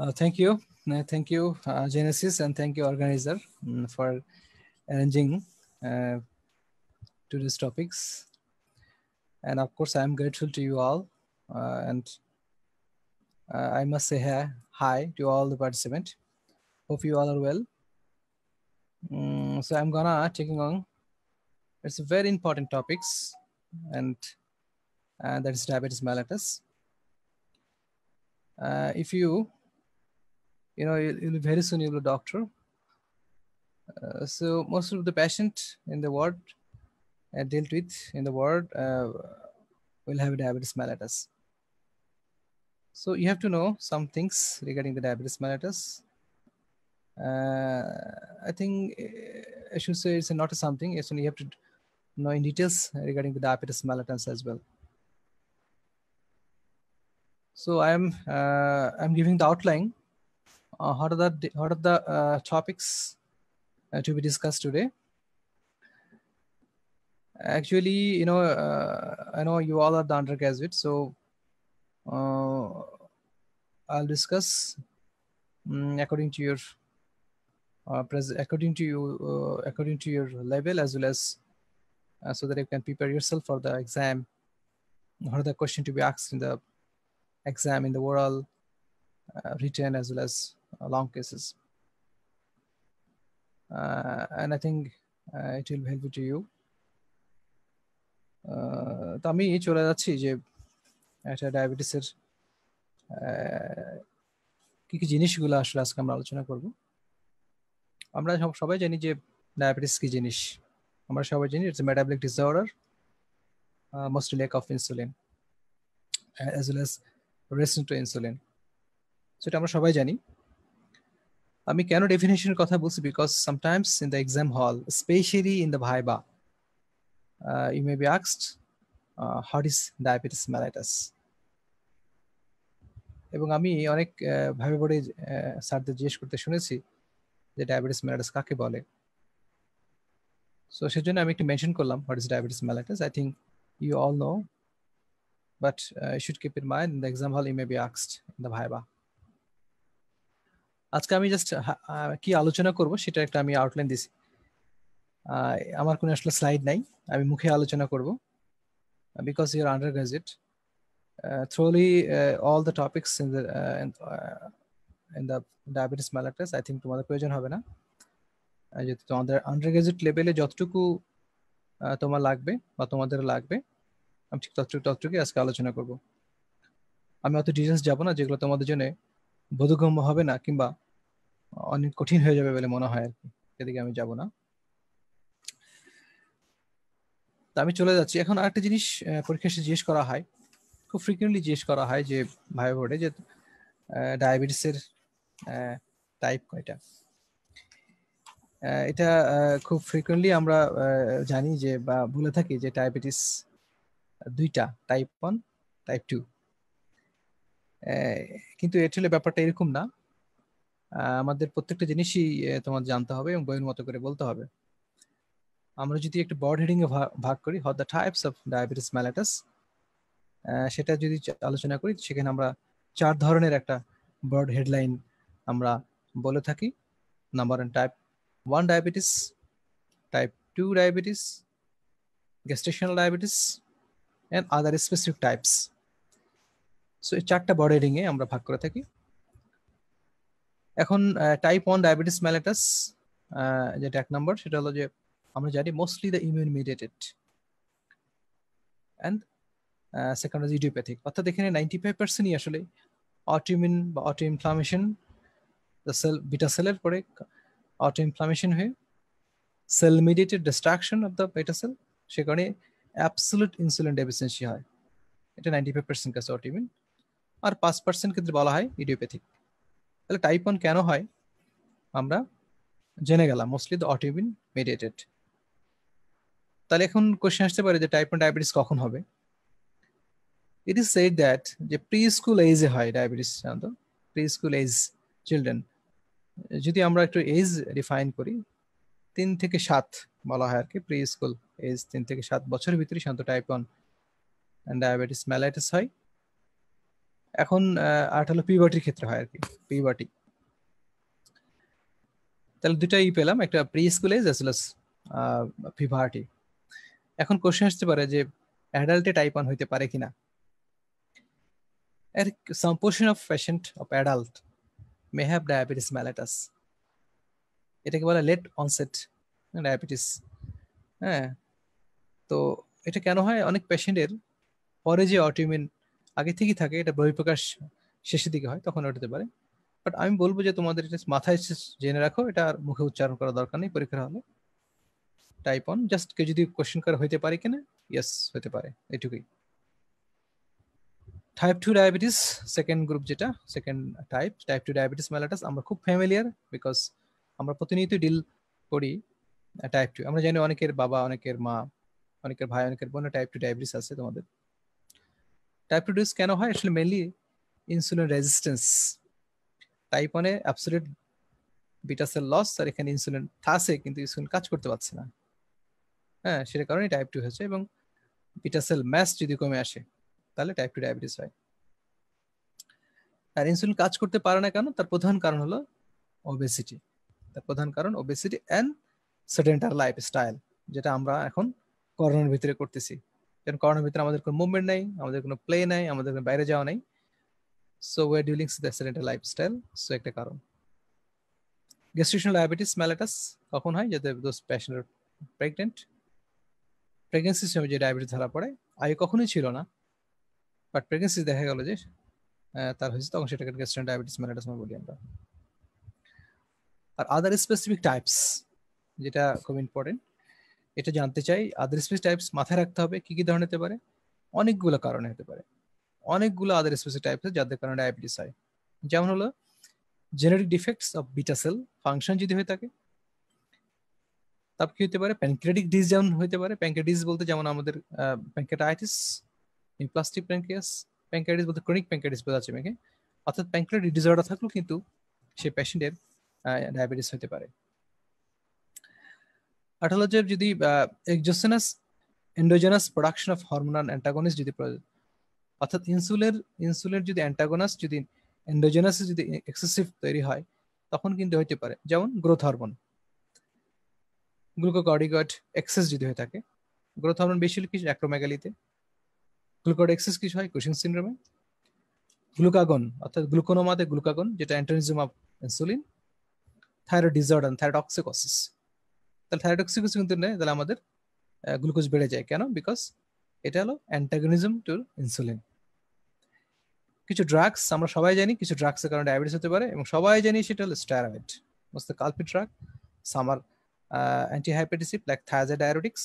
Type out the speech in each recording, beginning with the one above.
Uh, thank you. Uh, thank you, uh, Genesis, and thank you, organizer, mm, for arranging uh, today's topics. And of course, I am grateful to you all. Uh, and I must say hi to all the participants. Hope you all are well. Mm, so I'm gonna taking on. It's very important topics, and that is diabetes mellitus. if you you know, you'll, very soon you'll be a doctor. Uh, so most of the patient in the ward uh, dealt with in the ward uh, will have diabetes mellitus. So you have to know some things regarding the diabetes mellitus. Uh, I think uh, I should say it's not something. Yes, and you have to know in details regarding the diabetes mellitus as well. So I'm uh, I'm giving the outline uh, what are the what are the uh, topics uh, to be discussed today actually you know uh, i know you all are the undergraduate so uh, i'll discuss um, according to your uh, according to you according to your level as well as so that you can prepare yourself for the exam what are the question to be asked in the exam in the oral written as well as long cases. Uh, and I think uh, it will be helpful to you. Uh, তো আমি চলে যাচ্ছি যে একটা ডায়াবেটিসের কি কি জিনিসগুলো আসলে আজকে আমরা আলোচনা করব আমরা সবাই জানি যে ডায়াবেটিস কি জিনিস আমরা সবাই জানি it's metabolic disorder most lake of insulin as well as resistant to insulin সেটা আমরা সবাই জানি আমি কেন ডেফিনেশনের কথা বলছি because sometimes in the exam hall specially in the viva you may be আক্সড হোয়াট ইস ডায়াবেটিস ম্যালাইটাস এবং আমি অনেক uh, ভাবে বড়ে uh, স্যারদের জিজ্ঞেস করতে শুনেছি যে ডায়াবেটিস ম্যালাইটাস কাকে বলে সো সেজন্য আমি একটু মেনশন করলাম what is diabetes mellitus I think you all know but you should keep in mind the exam hall you may be আক্সড ইন দ্য ভাইবা আজকে আমি জাস্ট কি আলোচনা করব সেটা একটা আমি আউটলাইন দিছি আমার কোনো আসলে স্লাইড নাই আমি মুখে আলোচনা করব because your undergraduate thoroughly all the topics in the in the diabetes mellitus I think তোমাদের প্রয়োজন হবে না যেহেতু তোমাদের আন্ডার গ্রাজুয়েট লেভেলে যতটুকু তোমার লাগবে বা তোমাদের লাগবে আমি ঠিক ততটুকু ততটুকুই আজকে আলোচনা করব আমি অত ডিটেলস যাবো না যেগুলো তোমাদের জন্য বোধগম্য হবে না কিংবা অনেক কঠিন হয়ে যাবে বলে মনে হয় আর কি সেদিকে আমি যাব না আমি চলে যাচ্ছি এখন আরেকটা জিনিস পরীক্ষা জিজ্ঞেস করা হয় খুব ফ্রিকুয়েন্টলি জিজ্ঞেস করা হয় যে ভাই বোর্ডে যে ডায়াবেটিসের টাইপ কয়টা এটা খুব ফ্রিকুয়েন্টলি আমরা জানি যে বা বলে থাকি যে ডায়াবেটিস দুইটা টাইপ ওয়ান টাইপ টু কিন্তু আসলে ব্যাপারটা এরকম না আমাদের প্রত্যেকটা জিনিসই তোমার জানতে হবে এবং বইয়ের মতো করে বলতে হবে আমরা যদি একটা বর্ড হেডিং এ ভাগ করি what the types of diabetes mellitus সেটা যদি আলোচনা করি সেখানে আমরা চার ধরনের একটা বড় হেডলাইন আমরা বলে থাকি number one type one diabetes type two diabetes gestational diabetes and other specific types so এই চারটা বড় রিং এ আমরা ভাগ করে থাকি এখন টাইপ ওয়ান ডায়াবেটিস ম্যালেটাস যেটা এক নম্বর সেটা হলো যে আমরা জানি mostly the immune mediated and second হচ্ছে ইডিওপ্যাথিক অর্থাৎ এখানে নাইনটি ফাইভ পার্সেন্টই আসলে ইমিউন বা অটো ইনফ্লামেশন সেল বিটা সেলের পরে অটো ইনফ্লামেশন হয়ে cell mediated destruction of the beta cell সে কারণে অ্যাবসোলুট ইনসুলিন ডেফিসিয়েন্সি হয় এটা নাইনটি ফাইভ পার্সেন্ট কাছে ইমিউন আর পাঁচ পার্সেন্ট ক্ষেত্রে বলা হয় ইডিওপ্যাথিক তাহলে টাইপ ওয়ান কেন হয় আমরা জেনে গেলাম মোস্টলি দ্য অটিউবিন মেডিয়েটেড তাহলে এখন কোশ্চেন আসতে পারে যে টাইপ ওয়ান ডায়াবেটিস কখন হবে ইট ইজ সেড দ্যাট যে প্রি স্কুল এজে হয় ডায়াবেটিস সাধারণত প্রি স্কুল এজ চিলড্রেন যদি আমরা একটু এজ ডিফাইন করি তিন থেকে সাত বলা হয় আর কি প্রি স্কুল এজ তিন থেকে সাত বছরের ভিতরে সাধারণত টাইপ ওয়ান ডায়াবেটিস ম্যালাইটিস হয় এখন আর হলো পিউবার্টির ক্ষেত্রে হয় আর কি পিউবার্টি তাহলে দুটাই পেলাম একটা pre school age as well puberty এখন কোশ্চেন আসতে পারে যে অ্যাডাল্টে টাইপ ওয়ান হইতে পারে কিনা এর some portion of patient of adult may have diabetes mellitus এটাকে বলা লেট অনসেট ডায়াবেটিস হ্যাঁ তো এটা কেন হয় অনেক পেশেন্টের পরে যে অটিউমিন আগে থেকেই থাকে এটা বহিঃপ্রকাশ শেষের দিকে হয় তখন ওঠাতে পারে বাট আমি বলবো যে তোমাদের এটা মাথায় জেনে রাখো এটা আর মুখে উচ্চারণ করা দরকার নেই পরীক্ষা হলে টাইপ অন জাস্ট কেউ যদি কোশ্চেন করা হইতে পারে কিনা ইয়েস হতে পারে এটুকুই type two diabetes second group যেটা second type type two diabetes mellitus আমরা খুব ফ্যামিলিয়ার বিকজ আমরা প্রতিনিয়ত ডিল করি টাইপ টু আমরা জানি অনেকের বাবা অনেকের মা অনেকের ভাই অনেকের বোনের টাইপ টু ডায়াবেটিস আছে তোমাদের টাইপ টু ডিজিজ কেন হয় আসলে মেনলি ইনসুলিন রেজিস্ট্যান্স টাইপ ওয়ানে অ্যাবসলিউট বিটা সেল লস আর এখানে ইনসুলিন থাকে কিন্তু ইনসুলিন কাজ করতে পারছে না হ্যাঁ সেটার কারণে টাইপ টু হয়েছে এবং বিটা সেল ম্যাস যদি কমে আসে তাহলে টাইপ টু ডায়াবেটিস হয় আর ইনসুলিন কাজ করতে পারে না কেন তার প্রধান কারণ হলো ওবেসিটি তার প্রধান কারণ ওবেসিটি অ্যান্ড সেডেন্টার স্টাইল যেটা আমরা এখন করোনার ভিতরে করতেছি কারণ করোনার ভিতরে আমাদের কোনো মুভমেন্ট নাই আমাদের কোনো প্লে নাই আমাদের কোনো বাইরে যাওয়া নাই so way dwellings the sedentary lifestyle so একটা কারণ গ্যাস্ট্রিশনাল ডায়াবেটিস ম্যালাটাস কখন হয় যাতে দোজ প্যাশনের প্রেগনেন্ট প্রেগনেন্সি সময় যে ডায়াবেটিস ধরা পড়ে আগে কখনোই ছিল না বাট প্রেগনেন্সি দেখা গেল যে তার হয়েছে তখন সেটাকে গ্যাস্ট্রিক ডায়াবেটিস ম্যালাটাস বলি আমরা আর আদার স্পেসিফিক টাইপস যেটা খুব ইম্পর্টেন্ট এটা জানতে চাই আদার স্পেস টাইপস মাথায় রাখতে হবে কি কি ধরনের হতে পারে অনেকগুলো কারণে হতে পারে অনেকগুলো আদার স্পেস টাইপস যাদের কারণে ডায়াবেটিস হয় যেমন হলো genetic defects of beta cell function যদি হয়ে থাকে তারপর কি হতে পারে প্যানক্রেটিক ডিজ যেমন হতে পারে প্যানক্রেটিস বলতে যেমন আমাদের প্যানক্রেটাইটিস প্লাস্টিক প্যানক্রিয়াস প্যানক্রেটিস বলতে ক্রনিক প্যানক্রিয়াটিস আছে মেঘে অর্থাৎ প্যানক্রেটিক ডিসঅর্ডার থাকলেও কিন্তু সেই পেশেন্টের ডায়াবেটিস হতে পারে আঠালোজেব যদি exogenous endogenous production of hormonal antagonism যদি অর্থাৎ ইনসুলের ইনসুলের যদি অ্যান্টাগনাস যদি এন্ডোজেনাস যদি এক্সেসিভ তৈরি হয় তখন কিন্তু হইতে পারে যেমন গ্রোথ হরমোন গ্লুকোকর্ডিকয়েড এক্সেস যদি হয়ে থাকে গ্রোথ হরমোন বেশি হলে কিছু অ্যাক্রোমেগালিতে গ্লুকোড এক্সেস কিছু হয় কুশিং সিন্ড্রোমে গ্লুকাগন অর্থাৎ গ্লুকোনোমাতে গ্লুকাগন যেটা antagonism of insulin thyroid disorder thyroid অক্সিকোসিস তাহলে থাইরোটক্সিকোস কিন্তু নেই তাহলে আমাদের গ্লুকোজ বেড়ে যায় কেন বিকজ এটা হলো অ্যান্টাগনিজম টু ইনসুলিন কিছু ড্রাগস আমরা সবাই জানি কিছু ড্রাগসের কারণে ডায়াবেটিস হতে পারে এবং সবাই জানি সেটা হলো steroid most culprit drug some are antihypertensive like thiazide diuretics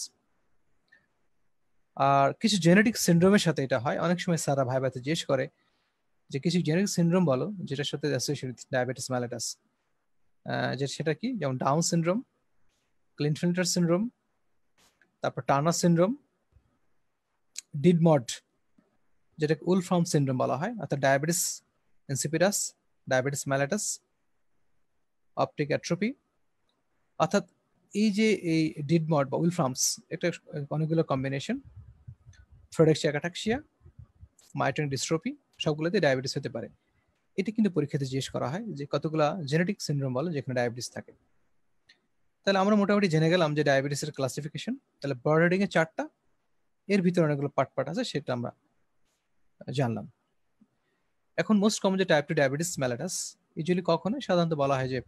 আর কিছু জেনেটিক সিন্ড্রোমের সাথে এটা হয় অনেক সময় সারা ভাই ভাইতে জিজ্ঞেস করে যে কিছু জেনেটিক সিন্ড্রোম বলো যেটার সাথে ডায়াবেটিস ম্যালাটাস যেটা সেটা কি যেমন ডাউন সিন্ড্রোম ক্লিনফিল্টার সিনড্রোম তারপর টানা সিনড্রোম ডিডমড যেটাকে উলফ্রাম সিনড্রোম বলা হয় অর্থাৎ diabetes insipidus diabetes mellitus optic atrophy অর্থাৎ এই যে এই ডিডমড বা উইলফ্রামস এটা অনেকগুলো কম্বিনেশন ফ্রোডেক্সিয়া কাটাক্সিয়া মাইট্রিন ডিস্ট্রোপি সবগুলোতে ডায়াবেটিস হতে পারে এটা কিন্তু পরীক্ষাতে জিজ্ঞেস করা হয় যে কতগুলো জেনেটিক সিনড্রোম বলে যেখানে ডায়াবেটিস থাকে তাহলে আমরা মোটামুটি জেনে গেলাম যে ডায়াবেটিসের ক্লাসিফিকেশন তাহলে বার্ডারিং এর চারটা এর ভিতরে অনেকগুলো পার্ট পার্ট আছে সেটা আমরা জানলাম এখন মোস্ট কমন যে type two diabetes mellitus usually কখন হয় সাধারণত বলা হয় যে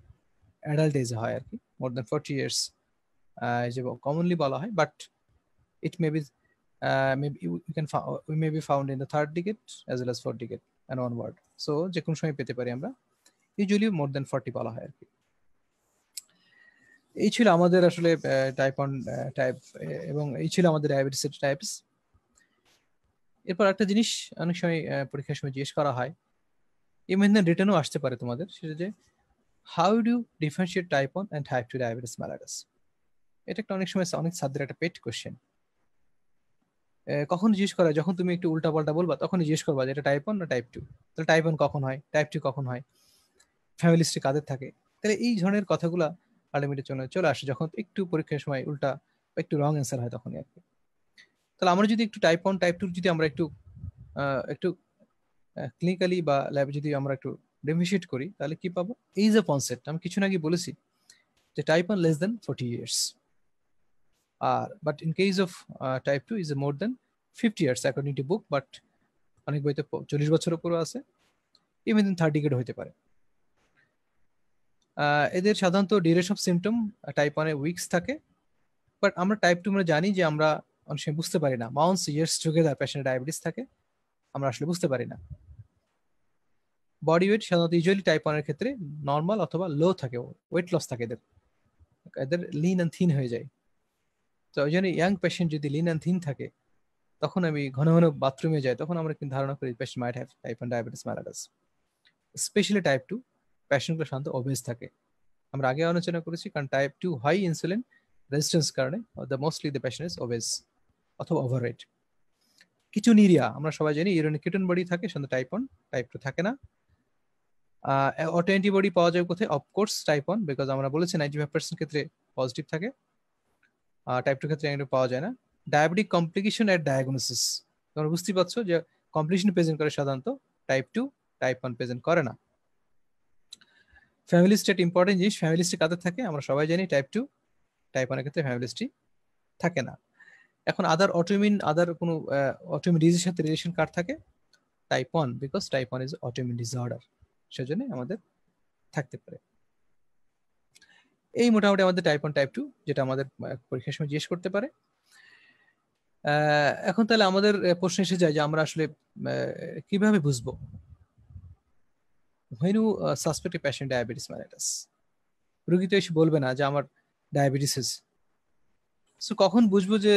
অ্যাডাল্ট এজে হয় আর কি মোর দ্যান ফর্টি ইয়ার্স যে কমনলি বলা হয় but it may be may be found in the third decade as well as four decade and onward so যে কোনো সময় পেতে পারি আমরা ইউজুয়ালি মোর দেন ফর্টি বলা হয় আর কি এই ছিল আমাদের আসলে টাইপ ওয়ান টাইপ এবং এই ছিল আমাদের ডায়াবেটিসের টাইপস এরপর একটা জিনিস অনেক সময় পরীক্ষার সময় জিজ্ঞেস করা হয় ইমেন রিটার্নও আসতে পারে তোমাদের সেটা যে how do differentiate type one and type two diabetes mellitus এটা একটা অনেক সময় অনেক ছাত্রের একটা পেট কোশ্চেন কখন জিজ্ঞেস করা যখন তুমি একটু উল্টা পাল্টা বলবা তখন জিজ্ঞেস করবা যে এটা টাইপ ওয়ান না টাইপ টু তাহলে টাইপ ওয়ান কখন হয় টাইপ টু কখন হয় হিস্ট্রি কাদের থাকে তাহলে এই ধরনের কথাগুলা আলটিমেটলি চলে চলে আসে যখন একটু পরীক্ষার সময় উল্টা একটু রং অ্যান্সার হয় তখনই আর কি তাহলে আমরা যদি একটু টাইপ ওয়ান টাইপ টু যদি আমরা একটু একটু ক্লিনিক্যালি বা ল্যাবে যদি আমরা একটু ডেমিশিয়েট করি তাহলে কি পাবো এই যে কনসেপ্ট আমি কিছু নাকি বলেছি যে type one less than forty years আর but in case of type two is more than fifty years according to book but অনেক বইতে চল্লিশ বছর উপরও আছে ইভেন থার্টি ডিগ্রেড হইতে পারে এদের সাধারণত ডিউরেশন অফ সিমটম টাইপ ওয়ানে উইকস থাকে বাট আমরা টাইপ টু আমরা জানি যে আমরা অনেক সময় বুঝতে পারি না মাউন্টস ইয়ার্স টুগেদার পেশেন্টের ডায়াবেটিস থাকে আমরা আসলে বুঝতে পারি না বডি ওয়েট সাধারণত ইউজুয়ালি টাইপ ওয়ানের ক্ষেত্রে নর্মাল অথবা লো থাকে ওয়েট লস থাকে এদের এদের লিন অ্যান্ড থিন হয়ে যায় তো ওই জন্য ইয়াং পেশেন্ট যদি লিন অ্যান্ড থিন থাকে তখন আমি ঘন ঘন বাথরুমে যাই তখন আমরা কিন্তু ধারণা করি patient might have type one diabetes mellitus specially type two প্যাশনগুলো সাধারণত ওবেজ থাকে আমরা আগে আলোচনা করেছি কারণ type two high insulin resistance কারণে the mostly the patient is obese অথবা ওভারওয়েট কিছু নিরিয়া আমরা সবাই জানি ইউরিন কিটন বডি থাকে সাধারণত টাইপ ওয়ান টাইপ টু থাকে না অটো অ্যান্টিবডি পাওয়া যায় কোথায় অফকোর্স টাইপ ওয়ান বিকজ আমরা বলেছি নাইনটি ফাইভ পার্সেন্ট ক্ষেত্রে পজিটিভ থাকে টাইপ টু ক্ষেত্রে নেগেটিভ পাওয়া যায় না ডায়াবেটিক কমপ্লিকেশন অ্যাট ডায়াগনোসিস তোমরা বুঝতেই পারছো যে কমপ্লিকেশন প্রেজেন্ট করে সাধারণত type two type one present করে না ফ্যামিলি স্টেট ইম্পর্টেন্ট জিনিস ফ্যামিলি স্টেট কাদের থাকে আমরা সবাই জানি টাইপ টু টাইপ ওয়ানের ক্ষেত্রে ফ্যামিলি স্ট্রি থাকে না এখন আদার অটোমিন আদার কোনো অটোমিন ডিজিজের সাথে রিলেশন কার্ড থাকে type one because type one is autoimmune disorder সেজন্য আমাদের থাকতে পারে এই মোটামুটি আমাদের টাইপ ওয়ান টাইপ টু যেটা আমাদের পরীক্ষার সময় জিজ্ঞেস করতে পারে এখন তাহলে আমাদের প্রশ্ন এসে যায় যে আমরা আসলে কিভাবে বুঝবো when you suspect patient diabetes mellitus রুগী তো এসে বলবে না যে আমার ডায়াবেটিস সো কখন বুঝবো যে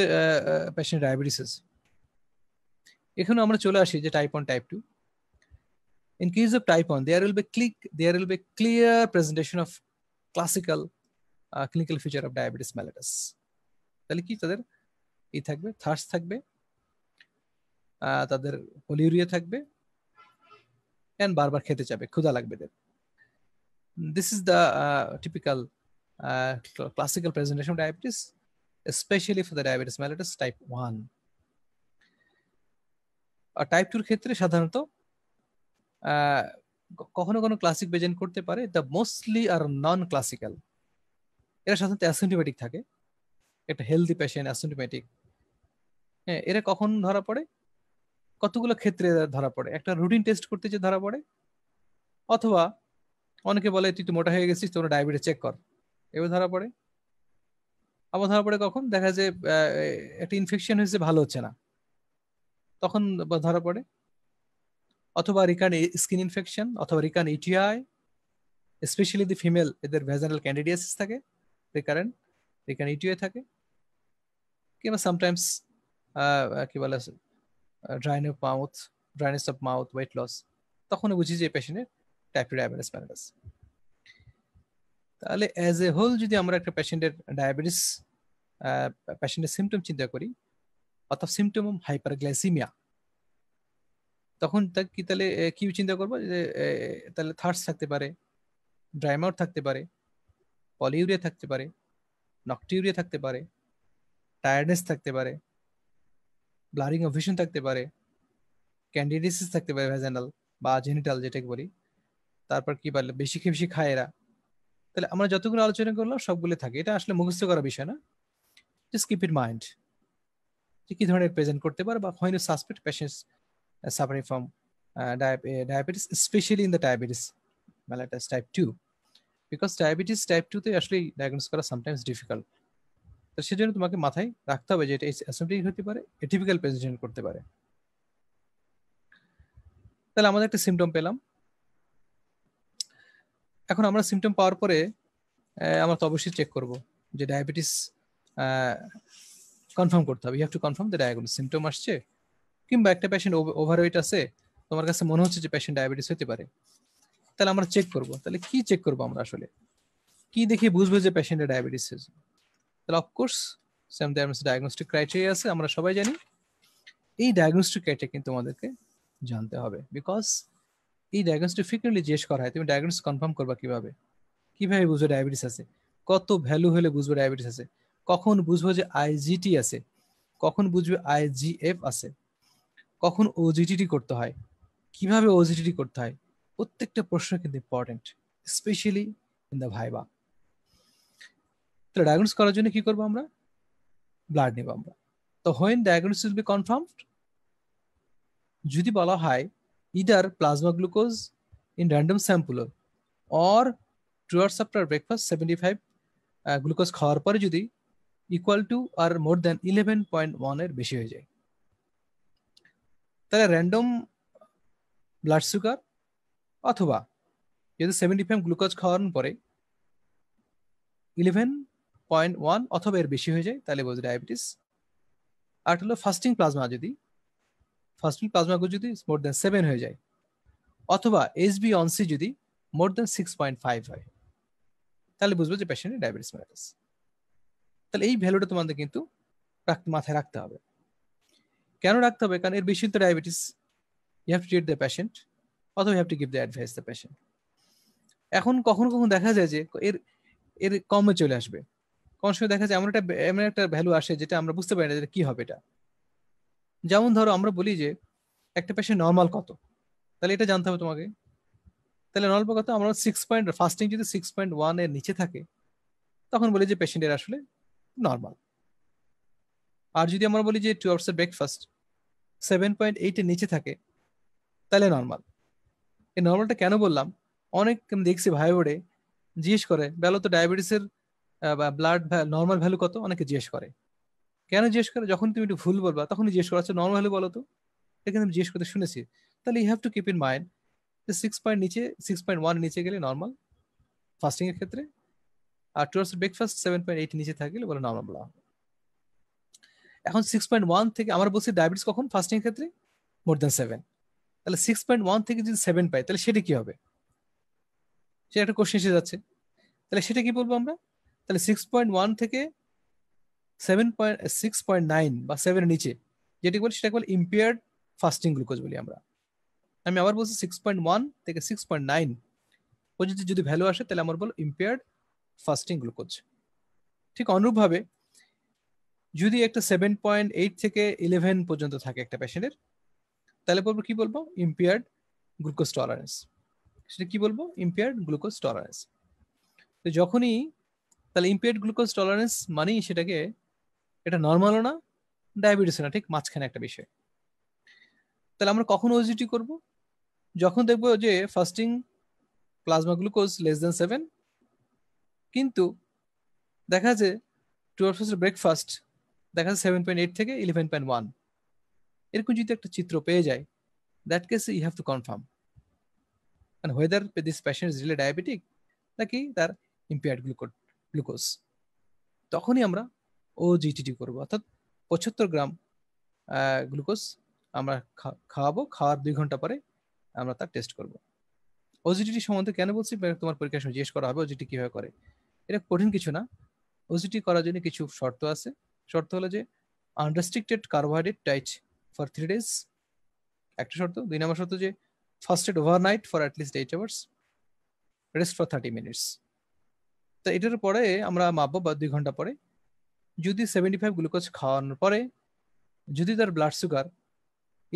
পেশেন্ট ডায়াবেটিস এখানে আমরা চলে আসি যে type one type two in case of type one there will be click there will be clear presentation of classical clinical feature of diabetes mellitus তাহলে কি তাদের ই থাকবে থার্স থাকবে তাদের হলিউরিয়া থাকবে অ্যান্ড বারবার খেতে চাবে ক্ষুধা লাগবে এদের this the typical classical presentation diabetes specially presentation of diabetes, especially for the আর টাইপ টুর ক্ষেত্রে সাধারণত কখনো কখনো ক্লাসিক বেজেন্ট করতে পারে দ্য মোস্টলি আর নন ক্লাসিক্যাল এরা সাধারণত অ্যাসিমটোমেটিক থাকে একটা হেলদি পেশেন্ট অ্যাসিমটোমেটিক হ্যাঁ এরা কখন ধরা পড়ে কতগুলো ক্ষেত্রে ধরা পড়ে একটা রুটিন টেস্ট করতে যে ধরা পড়ে অথবা অনেকে বলে তুই তো মোটা হয়ে গেছিস তোমরা ডায়াবেটিস চেক কর এবার ধরা পড়ে আবার ধরা পড়ে কখন দেখা যায় একটা ইনফেকশন হয়েছে ভালো হচ্ছে না তখন ধরা পড়ে অথবা রিকান স্কিন ইনফেকশন অথবা recurrent UTI specially the female এদের ভ্যাজানাল ক্যান্ডিডিয়াসিস থাকে রিকারেন্ট রিকান ইটিআই থাকে কিংবা সামটাইমস কি বলে dry mouth dryness of mouth weight loss তখন বুঝি যে পেশেন্টের টাইফয়েড ডায়াবেটিস প্যারালাস তাহলে অ্যাজ এ হোল যদি আমরা একটা পেশেন্টের ডায়াবেটিস পেশেন্টের সিমটম চিন্তা করি অর্থাৎ সিমটম হাইপারগ্লাইসিমিয়া তখন কি তাহলে কি চিন্তা করবো যে তাহলে থার্স থাকতে পারে ড্রাইমাউট থাকতে পারে পলিউরিয়া থাকতে পারে নকটিউরিয়া থাকতে পারে টায়ার্ডনেস থাকতে পারে ব্লারিং অফ ভিশন থাকতে পারে ক্যান্ডিডিসিস থাকতে পারে ভ্যাজানাল বা জেনিটাল যেটাকে বলি তারপর কি পারলে বেশি খেয়ে বেশি খায় এরা তাহলে আমরা যতগুলো আলোচনা করলাম সবগুলো থাকে এটা আসলে মুখস্থ করা বিষয় না জাস্ট কিপ ইট মাইন্ড যে কি ধরনের প্রেজেন্ট করতে পারে বা when suspect patients suffering from diabetes specially in the diabetes mellitus type two because diabetes type টুতে আসলে ডায়াগনোস করা সামটাইমস ডিফিকাল্ট তো সেজন্য তোমাকে মাথায় রাখতে হবে যে এটা অ্যাসেম্বলি হতে পারে এটিপিক্যাল প্রেসিডেন্ট করতে পারে তাহলে আমাদের একটা সিমটম পেলাম এখন আমরা সিমটম পাওয়ার পরে আমরা তো অবশ্যই চেক করব যে ডায়াবেটিস কনফার্ম করতে হবে you have to confirm the diagnosis symptom আসছে কিংবা একটা পেশেন্ট ওভারওয়েট আছে তোমার কাছে মনে হচ্ছে যে পেশেন্ট ডায়াবেটিস হতে পারে তাহলে আমরা চেক করব তাহলে কি চেক করব আমরা আসলে কি দেখে বুঝবো যে পেশেন্টের ডায়াবেটিস হয়েছে তাহলে of course same diagnostic diagnostic criteria আছে আমরা সবাই জানি এই ডায়াগনস্টিক ক্রাইটেরিয়া কিন্তু আমাদেরকে জানতে হবে বিকজ এই ডায়াগনস্টিক ফ্রিকুয়েন্টলি জিজ্ঞেস করা হয় তুমি ডায়াগনোস কনফার্ম করবা কিভাবে কিভাবে বুঝবে ডায়াবেটিস আছে কত ভ্যালু হলে বুঝবে ডায়াবেটিস আছে কখন বুঝবো যে আইজিটি আছে কখন বুঝবে আইজিএফ আছে কখন ওজিটিটি করতে হয় কিভাবে ওজিটিটি করতে হয় প্রত্যেকটা প্রশ্ন কিন্তু important specially in the viva তাহলে ডায়াগনোস করার জন্য কি করবো আমরা ব্লাড নেব আমরা তো when diagnose will be confirm যদি বলা হয় either plasma glucose in random sample or two hours after breakfast seventy five glucose খাওয়ার পরে যদি equal to or more than eleven point ওয়ানের বেশি হয়ে যায় তাহলে র্যান্ডম ব্লাড সুগার অথবা যদি সেভেন্টি ফাইভ গ্লুকোজ খাওয়ানোর পরে ইলেভেন পয়েন্ট ওয়ান অথবা এর বেশি হয়ে যায় তাহলে বলছে ডায়াবেটিস আর হলো ফাস্টিং প্লাজমা যদি ফাস্টিং প্লাজমা যদি মোর দেন সেভেন হয়ে যায় অথবা এইচবি অনসি যদি more than six point five হয় তাহলে বুঝবো যে পেশেন্টের ডায়াবেটিস মাইটিস তাহলে এই ভ্যালুটা তোমাদের কিন্তু মাথায় রাখতে হবে কেন রাখতে হবে কারণ এর বেশি তো diabetes you have to treat the patient অথবা you have to give the advice the patient এখন কখনো কখনো দেখা যায় যে এর এর কমে চলে আসবে কোন সময় দেখা যায় এমন একটা এমন একটা ভ্যালু আসে যেটা আমরা বুঝতে পারি না যেটা কি হবে এটা যেমন ধরো আমরা বলি যে একটা পেশেন্ট নর্মাল কত তাহলে এটা জানতে হবে তোমাকে তাহলে নর্মাল কত আমরা সিক্স পয়েন্ট ফার্স্টিং যদি সিক্স পয়েন্ট ওয়ান এর নিচে থাকে তখন বলি যে পেশেন্টের আসলে নর্মাল আর যদি আমরা বলি যে টু আওয়ার্সের ব্রেকফাস্ট সেভেন পয়েন্ট এইটের নিচে থাকে তাহলে নর্মাল এই নর্মালটা কেন বললাম অনেক দেখছি ভাই বোর্ডে জিজ্ঞেস করে বেলো তো ডায়াবেটিসের বা ব্লাড নর্মাল ভ্যালু কত অনেকে জিজ্ঞেস করে কেন জিজ্ঞেস করে যখন তুমি একটু ভুল বলবা তখনই জিজ্ঞেস করা আচ্ছা নর্মাল ভ্যালু বলো তো এখানে আমি জিজ্ঞেস করতে শুনেছি তাহলে you have to keep in mind যে সিক্স পয়েন্ট নিচে সিক্স পয়েন্ট ওয়ান নিচে গেলে নর্মাল ফাস্টিং এর ক্ষেত্রে আর two hours breakfast seven point eight নিচে থাকলে বলে নর্মাল বলা হবে এখন সিক্স পয়েন্ট ওয়ান থেকে আমার বলছি ডায়াবেটিস কখন ফাস্টিং এর ক্ষেত্রে মোর দ্যান সেভেন তাহলে সিক্স পয়েন্ট ওয়ান থেকে যদি সেভেন পাই তাহলে সেটা কি হবে সেটা একটা কোশ্চেন এসে যাচ্ছে তাহলে সেটা কি বলবো আমরা তাহলে সিক্স পয়েন্ট ওয়ান থেকে seven point six point nine বা সেভেনের নিচে যেটি বলি সেটাকে বলি ইম্পেয়ার্ড ফাস্টিং গ্লুকোজ বলি আমরা আমি আবার বলছি সিক্স পয়েন্ট ওয়ান থেকে সিক্স পয়েন্ট নাইন পর্যন্ত যদি ভ্যালু আসে তাহলে আমার বলো ইম্পেয়ার্ড ফাস্টিং গ্লুকোজ ঠিক অনুরূপভাবে যদি একটা সেভেন পয়েন্ট এইট থেকে ইলেভেন পর্যন্ত থাকে একটা পেশেন্টের তাহলে বলবো কি বলবো ইম্পেয়ার্ড গ্লুকোজ টলারেন্স সেটা কি বলবো ইম্পেয়ার্ড গ্লুকোজ টলারেন্স তো যখনই তাহলে ইম্পেয়ার্ড গ্লুকোজ টলারেন্স মানেই সেটাকে এটা নর্মালও না ডায়াবেটিসও না ঠিক মাঝখানে একটা বিষয় তাহলে আমরা কখন ওজিটি করব যখন দেখব যে fasting plasma glucose less than seven কিন্তু দেখা যাচ্ছে টুয়েলভ ব্রেকফাস্ট দেখা যাচ্ছে সেভেন পয়েন্ট এইট থেকে ইলেভেন পয়েন্ট ওয়ান এরকম যদি একটা চিত্র পেয়ে যায় that case you have to confirm মানে whether this patient really diabetic নাকি তার ইম্পেয়ার্ড গ্লুকোজ গ্লুকোজ তখনই আমরা ও জিটিটি করবো অর্থাৎ পঁচাত্তর গ্রাম গ্লুকোজ আমরা খাওয়াবো খাওয়ার দুই ঘন্টা পরে আমরা তার টেস্ট করব ওজিটি সম্বন্ধে কেন বলছি মানে তোমার পরীক্ষার সময় জিজ্ঞেস করা হবে ওজিটি কীভাবে করে এটা কঠিন কিছু না ওজিটি করার জন্য কিছু শর্ত আছে শর্ত হলো যে unrestricted carbohydrate diet for three days একটা শর্ত দুই নম্বর শর্ত যে fasted overnight for at least eight hours rest for thirty minutes তো এটার পরে আমরা মাপবো বা দুই ঘন্টা পরে যদি সেভেন্টি ফাইভ গ্লুকোজ খাওয়ানোর পরে যদি তার blood sugar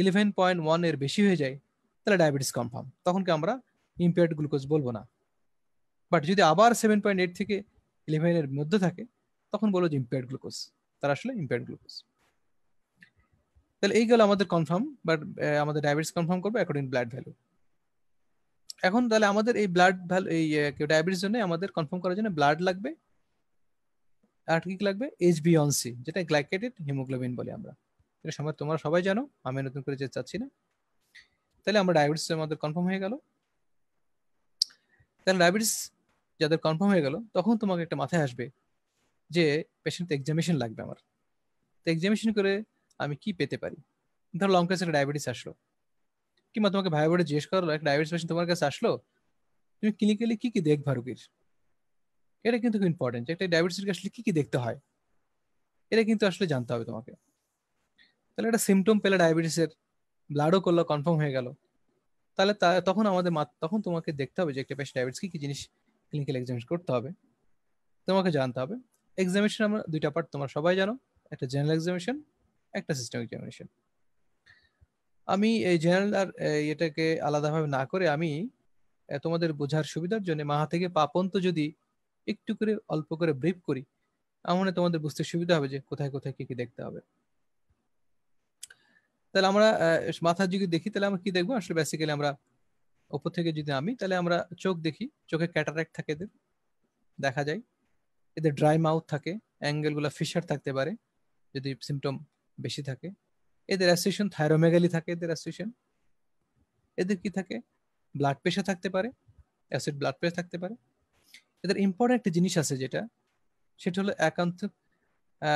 eleven point one এর বেশি হয়ে যায় তাহলে ডায়াবেটিস কনফার্ম তখনকে আমরা ইম্পেয়ার্ড গ্লুকোজ বলবো না বাট যদি আবার সেভেন পয়েন্ট এইট থেকে ইলেভেন এর মধ্যে থাকে তখন বলবো যে ইম্পেয়ার্ড গ্লুকোজ তার আসলে ইম্পেয়ার্ড গ্লুকোজ তাহলে এই গেল আমাদের কনফার্ম বাট আমাদের ডায়াবেটিস কনফার্ম করবো অ্যাকর্ডিং ব্লাড ভ্যালু এখন তাহলে আমাদের এই ব্লাড ভ্যালু এই ডায়াবেটিস জন্য আমাদের কনফার্ম করার জন্য ব্লাড লাগবে আর কি লাগবে এইচবিওনসি যেটা গ্লাইকেটেড হিমোগ্লোবিন বলি আমরা এটা সময় তোমরা সবাই জানো আমি নতুন করে যেতে চাচ্ছি না তাহলে আমরা ডায়াবেটিস আমাদের কনফার্ম হয়ে গেল তাহলে ডায়াবেটিস যাদের কনফার্ম হয়ে গেল তখন তোমাকে একটা মাথায় আসবে যে পেশেন্ট এক্সামিনেশন লাগবে আমার তো এক্সামিনেশন করে আমি কি পেতে পারি ধরো লং সেটা ডায়াবেটিস আসলো কিংবা তোমাকে ভাই বোনে জিজ্ঞেস করলো একটা ডায়াবেটিস তোমার কাছে আসলো তুমি ক্লিনিক্যালি কি কি দেখবা রুগীর এটা কিন্তু খুব ইম্পর্টেন্ট একটা ডায়াবেটিসের আসলে কি কি দেখতে হয় এটা কিন্তু আসলে জানতে হবে তোমাকে তাহলে একটা সিমটম পেলে ডায়াবেটিসের ব্লাডও করলো কনফার্ম হয়ে গেল তাহলে তখন আমাদের তখন তোমাকে দেখতে হবে যে একটা পেশেন্ট ডায়াবেটিস কি কি জিনিস ক্লিনিক্যাল এক্সামিনেশন করতে হবে তোমাকে জানতে হবে এক্সামিনেশন আমরা দুইটা পার্ট তোমরা সবাই জানো একটা জেনারেল এক্সামিনেশন একটা সিস্টেম এক্সামিনেশন আমি এই জেনারেল আর এটাকে আলাদাভাবে না করে আমি তোমাদের বোঝার সুবিধার জন্য মাহা থেকে পাপন্ত যদি একটু করে অল্প করে ব্রিফ করি আমার তোমাদের বুঝতে সুবিধা হবে যে কোথায় কোথায় কি কি দেখতে হবে তাহলে আমরা মাথা যদি দেখি তাহলে আমরা কি দেখবো আসলে বেসিক্যালি আমরা ওপর থেকে যদি আমি তাহলে আমরা চোখ দেখি চোখে ক্যাটারাক্ট থাকে এদের দেখা যায় এদের ড্রাই মাউথ থাকে অ্যাঙ্গেলগুলো ফিশার থাকতে পারে যদি সিমটম বেশি থাকে এদের অ্যাসোসিয়েশন থাইরোমেগালি থাকে এদের অ্যাসোসিয়েশন এদের কি থাকে ব্লাড প্রেশার থাকতে পারে অ্যাসিড ব্লাড প্রেশার থাকতে পারে এদের ইম্পর্টেন্ট একটা জিনিস আছে যেটা সেটা হলো একান্ত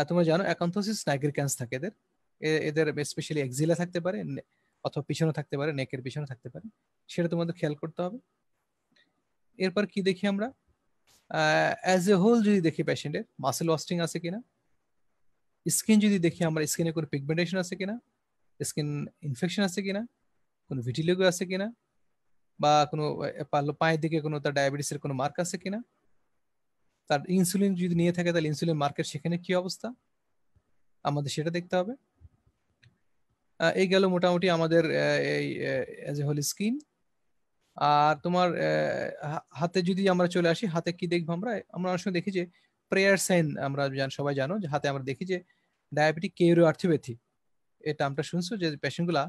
তোমরা জানো একান্থোসিস ক্যান্স থাকে এদের এদের স্পেশালি এক্সিলা থাকতে পারে অথবা পিছনে থাকতে পারে নেকের পিছনে থাকতে পারে সেটা তোমাদের খেয়াল করতে হবে এরপর কি দেখি আমরা অ্যাজ এ হোল যদি দেখি পেশেন্টের মাসেল ওয়াস্টিং আছে কিনা স্কিন যদি দেখি আমার স্কিনে কোনো পিগমেন্টেশন আছে কিনা স্কিন ইনফেকশন আছে কিনা কোনো ভিটিলিগো আছে কিনা বা কোনো পায়ের দিকে কোনো তার ডায়াবেটিসের কোনো মার্ক আছে কিনা তার ইনসুলিন যদি নিয়ে থাকে তাহলে ইনসুলিন মার্কের সেখানে কি অবস্থা আমাদের সেটা দেখতে হবে এই গেল মোটামুটি আমাদের এই অ্যাজ এ হোল স্কিন আর তোমার হাতে যদি আমরা চলে আসি হাতে কি দেখবো আমরা আমরা অনেক সময় দেখি যে প্রেয়ার সাইন আমরা সবাই জানো যে হাতে আমরা দেখি যে ডায়াবেটিক কেউরো আর্থিপ্যাথি এই টার্মটা শুনছো যে পেশেন্টগুলা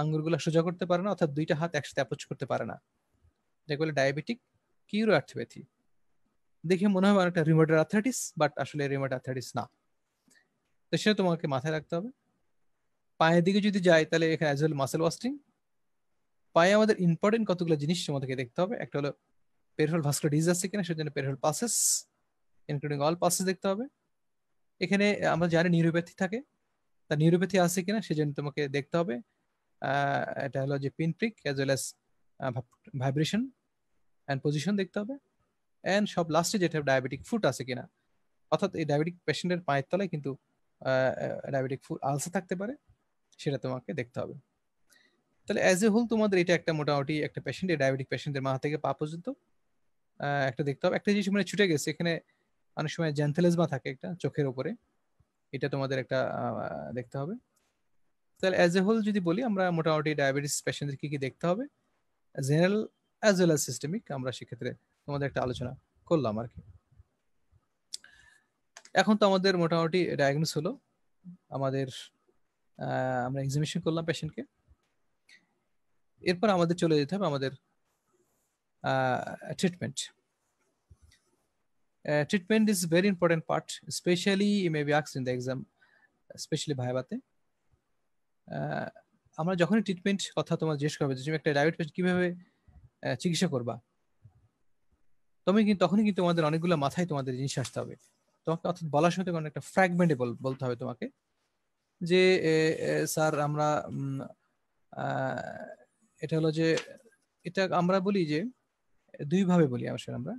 আঙ্গুরগুলা সোজা করতে পারে না অর্থাৎ দুইটা হাত একসাথে অ্যাপোচ করতে পারে না যাকে বলে ডায়াবেটিক কিউরো আর্থিপ্যাথি দেখে মনে হয় অনেকটা রিমোট আর্থাইটিস বাট আসলে রিমোট আর্থাইটিস না তো সেটা তোমাকে মাথায় রাখতে হবে পায়ের দিকে যদি যাই তাহলে এখানে অ্যাজ ওয়েল মাসেল ওয়াস্টিং পায়ে আমাদের ইম্পর্টেন্ট কতগুলো জিনিস তোমাদেরকে দেখতে হবে একটা হলো পেরিফেরাল ভাস্কুলার ডিজিজ আছে কিনা সেজন্য peripheral pulses including all pulses দেখতে হবে এখানে আমরা জানি নিউরোপ্যাথি থাকে তা নিউরোপ্যাথি আছে কিনা সেজন্য তোমাকে দেখতে হবে এটা হলো যে pin prick as well as vibration and position দেখতে হবে অ্যান্ড সব লাস্টে যেটা ডায়াবেটিক ফুট আছে কিনা অর্থাৎ এই ডায়াবেটিক পেশেন্টের পায়ের তলায় কিন্তু ডায়াবেটিক ফুড আলসা থাকতে পারে সেটা তোমাকে দেখতে হবে তাহলে অ্যাজ এ হোল তোমাদের এটা একটা মোটামুটি একটা পেশেন্ট ডায়াবেটিক পেশেন্টের মাথা থেকে পা পর্যন্ত একটা দেখতে হবে একটা জিনিস মানে ছুটে গেছে এখানে অনেক সময় জেন্থেলেজমা থাকে একটা চোখের ওপরে এটা তোমাদের একটা দেখতে হবে তাহলে অ্যাজ এ হোল যদি বলি আমরা মোটামুটি ডায়াবেটিস পেশেন্টদের কি কি দেখতে হবে general as well as systemic আমরা সেক্ষেত্রে তোমাদের একটা আলোচনা করলাম আর কি এখন তো আমাদের মোটামুটি ডায়াগনোস হলো আমাদের আমরা এক্সামিনেশন করলাম পেশেন্টকে এরপর আমাদের চলে যেতে হবে আমাদের treatment uh, treatment is very important part especially you may be asked in the exam especially ভাইভাতে uh, আমরা যখনই ট্রিটমেন্ট কথা তোমার জিজ্ঞেস করবে তুমি একটা ডায়াবেটিস পেশেন্ট কিভাবে uh, চিকিৎসা করবা তুমি কিন্তু তখনই কিন্তু আমাদের অনেকগুলো মাথায় তোমাদের জিনিস আসতে হবে তোমাকে অর্থাৎ বলার সাথে কোনো একটা ফ্র্যাগমেন্টে বলতে হবে তোমাকে যে স্যার আমরা এটা হলো যে এটা আমরা বলি যে দুইভাবে বলি আসলে আমরা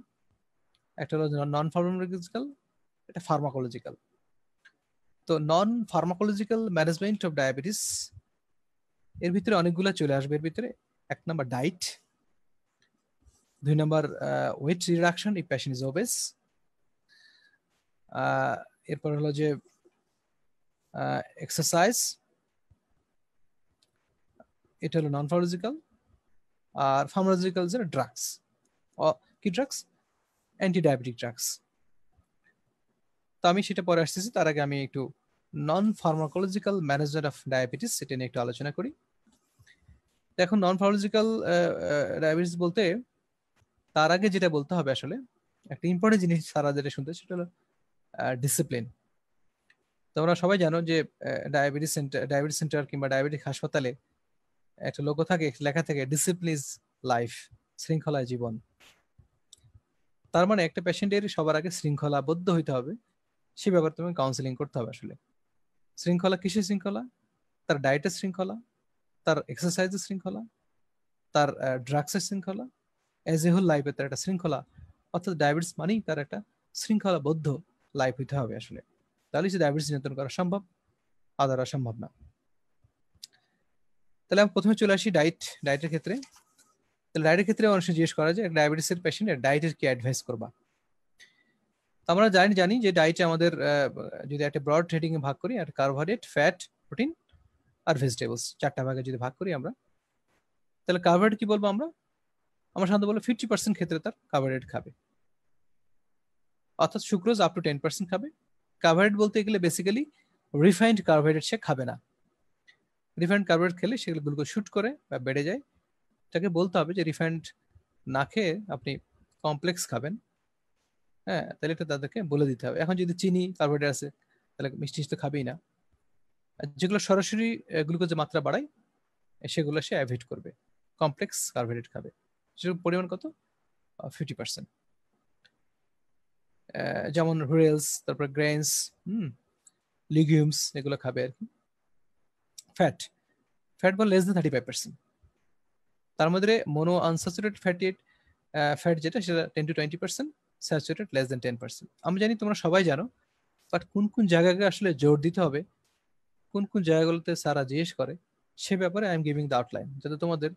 একটা হলো নন ফার্মাকোলজিক্যাল এটা ফার্মাকোলজিক্যাল তো non pharmacological management of diabetes এর ভিতরে অনেকগুলো চলে আসবে এর ভিতরে এক নাম্বার ডায়েট দুই নাম্বার weight reduction if patient is obese এরপর হলো যে এক্সারসাইজ এটা হলো নন ফার্মাকোলজিক্যাল আর ফার্মাকোলজিক্যাল যেটা ড্রাগস কি ড্রাগস অ্যান্টি ডায়াবেটিক ড্রাগস তো আমি সেটা পরে আসতেছি তার আগে আমি একটু non pharmacological management of diabetes সেটা নিয়ে একটু আলোচনা করি এখন নন ফার্মাকোলজিক্যাল ডায়াবেটিস বলতে তার আগে যেটা বলতে হবে আসলে একটা ইম্পর্টেন্ট জিনিস তারা যেটা শুনতে সেটা হলো ডিসিপ্লিন তোমরা সবাই জানো যে ডায়াবেটিস সেন্টার ডায়াবেটিস সেন্টার কিংবা ডায়াবেটিক হাসপাতালে একটা লোক থাকে লেখা থাকে ডিসিপ্লিন লাইফ শৃঙ্খলায় জীবন তার মানে একটা পেশেন্টের সবার আগে শৃঙ্খলাবদ্ধ হইতে হবে সে ব্যাপারে তুমি কাউন্সিলিং করতে হবে আসলে শৃঙ্খলা কিসের শৃঙ্খলা তার ডায়েটের শৃঙ্খলা তার এক্সারসাইজের শৃঙ্খলা তার ড্রাগসের শৃঙ্খলা অ্যাজ এ হোল লাইফে তার একটা শৃঙ্খলা অর্থাৎ ডায়াবেটিস মানেই তার একটা শৃঙ্খলাবদ্ধ লাইফ হইতে হবে আসলে তাহলে সে ডায়াবেটিস নিয়ন্ত্রণ করা সম্ভব আদার সম্ভব না তাহলে আমি প্রথমে চলে আসি ডায়েট ডায়েটের ক্ষেত্রে তাহলে ডায়েটের ক্ষেত্রে মানুষ জিজ্ঞেস করা যে ডায়াবেটিসের পেশেন্টের ডায়েটের কি অ্যাডভাইস করবা আমরা জানি জানি যে ডায়েটে আমাদের যদি একটা ব্রড হেডিং এ ভাগ করি আর কার্বোহাইড্রেট ফ্যাট প্রোটিন আর ভেজিটেবলস চারটা ভাগে যদি ভাগ করি আমরা তাহলে কার্বোহাইড্রেট কি বলবো আমরা আমরা সাধারণত বলে ফিফটি পার্সেন্ট ক্ষেত্রে তার কার্বোহাইড্রেট খাবে অর্থাৎ sucrose up to ten percent খাবে কার্বোহাইড্রেট বলতে গেলে বেসিক্যালি রিফাইন্ড কার্বোহাইড্রেট সে খাবে না রিফাইন্ড কার্বোহাইড্রেট খেলে সেগুলো গ্লুকোজ শুট করে বা বেড়ে যায় তাকে বলতে হবে যে রিফাইন্ড না খেয়ে আপনি কমপ্লেক্স খাবেন হ্যাঁ তাহলে এটা তাদেরকে বলে দিতে হবে এখন যদি চিনি কার্বোহাইড্রেট আছে তাহলে মিষ্টি তো খাবেই না যেগুলো সরাসরি গ্লুকোজের মাত্রা বাড়ায় সেগুলো সে অ্যাভয়েড করবে কমপ্লেক্স কার্বোহাইড্রেট খাবে সেগুলোর পরিমাণ কত ফিফটি পার্সেন্ট যেমন রেলস তারপর গ্রেনস হুম লিগিউমস এগুলো খাবে আর কি ফ্যাট ফ্যাট বা less than thirty five percent তার মধ্যে মনো আনস্যাচুরেটেড ফ্যাটি ফ্যাট যেটা সেটা ten to twenty percent saturated less than ten percent আমি জানি তোমরা সবাই জানো বাট কোন কোন জায়গাকে আসলে জোর দিতে হবে কোন কোন জায়গাগুলোতে সারা জিজ্ঞেস করে সে ব্যাপারে I am giving the outline যাতে তোমাদের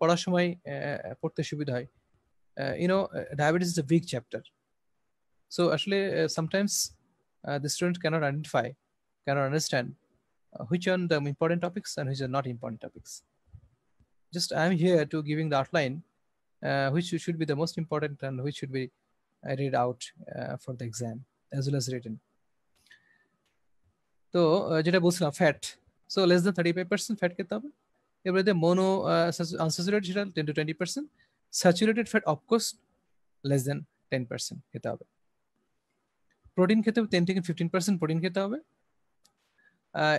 পড়ার সময় পড়তে সুবিধা হয় you know diabetes is a big chapter so আসলে sometimes the student cannot identify cannot understand which on the important topics and which are not important topics just I'm here to giving the outline, uh, which should be the most important and which should be read out uh, for the exam as well as written. তো uh, যেটা বলছিলাম fat so less than thirty five percent fat খেতে হবে এবারে mono uh, unsaturated সেটা ten to twenty percent saturated fat of course less than ten percent খেতে হবে protein খেতে হবে টেন থেকে ফিফটিন প্রোটিন খেতে হবে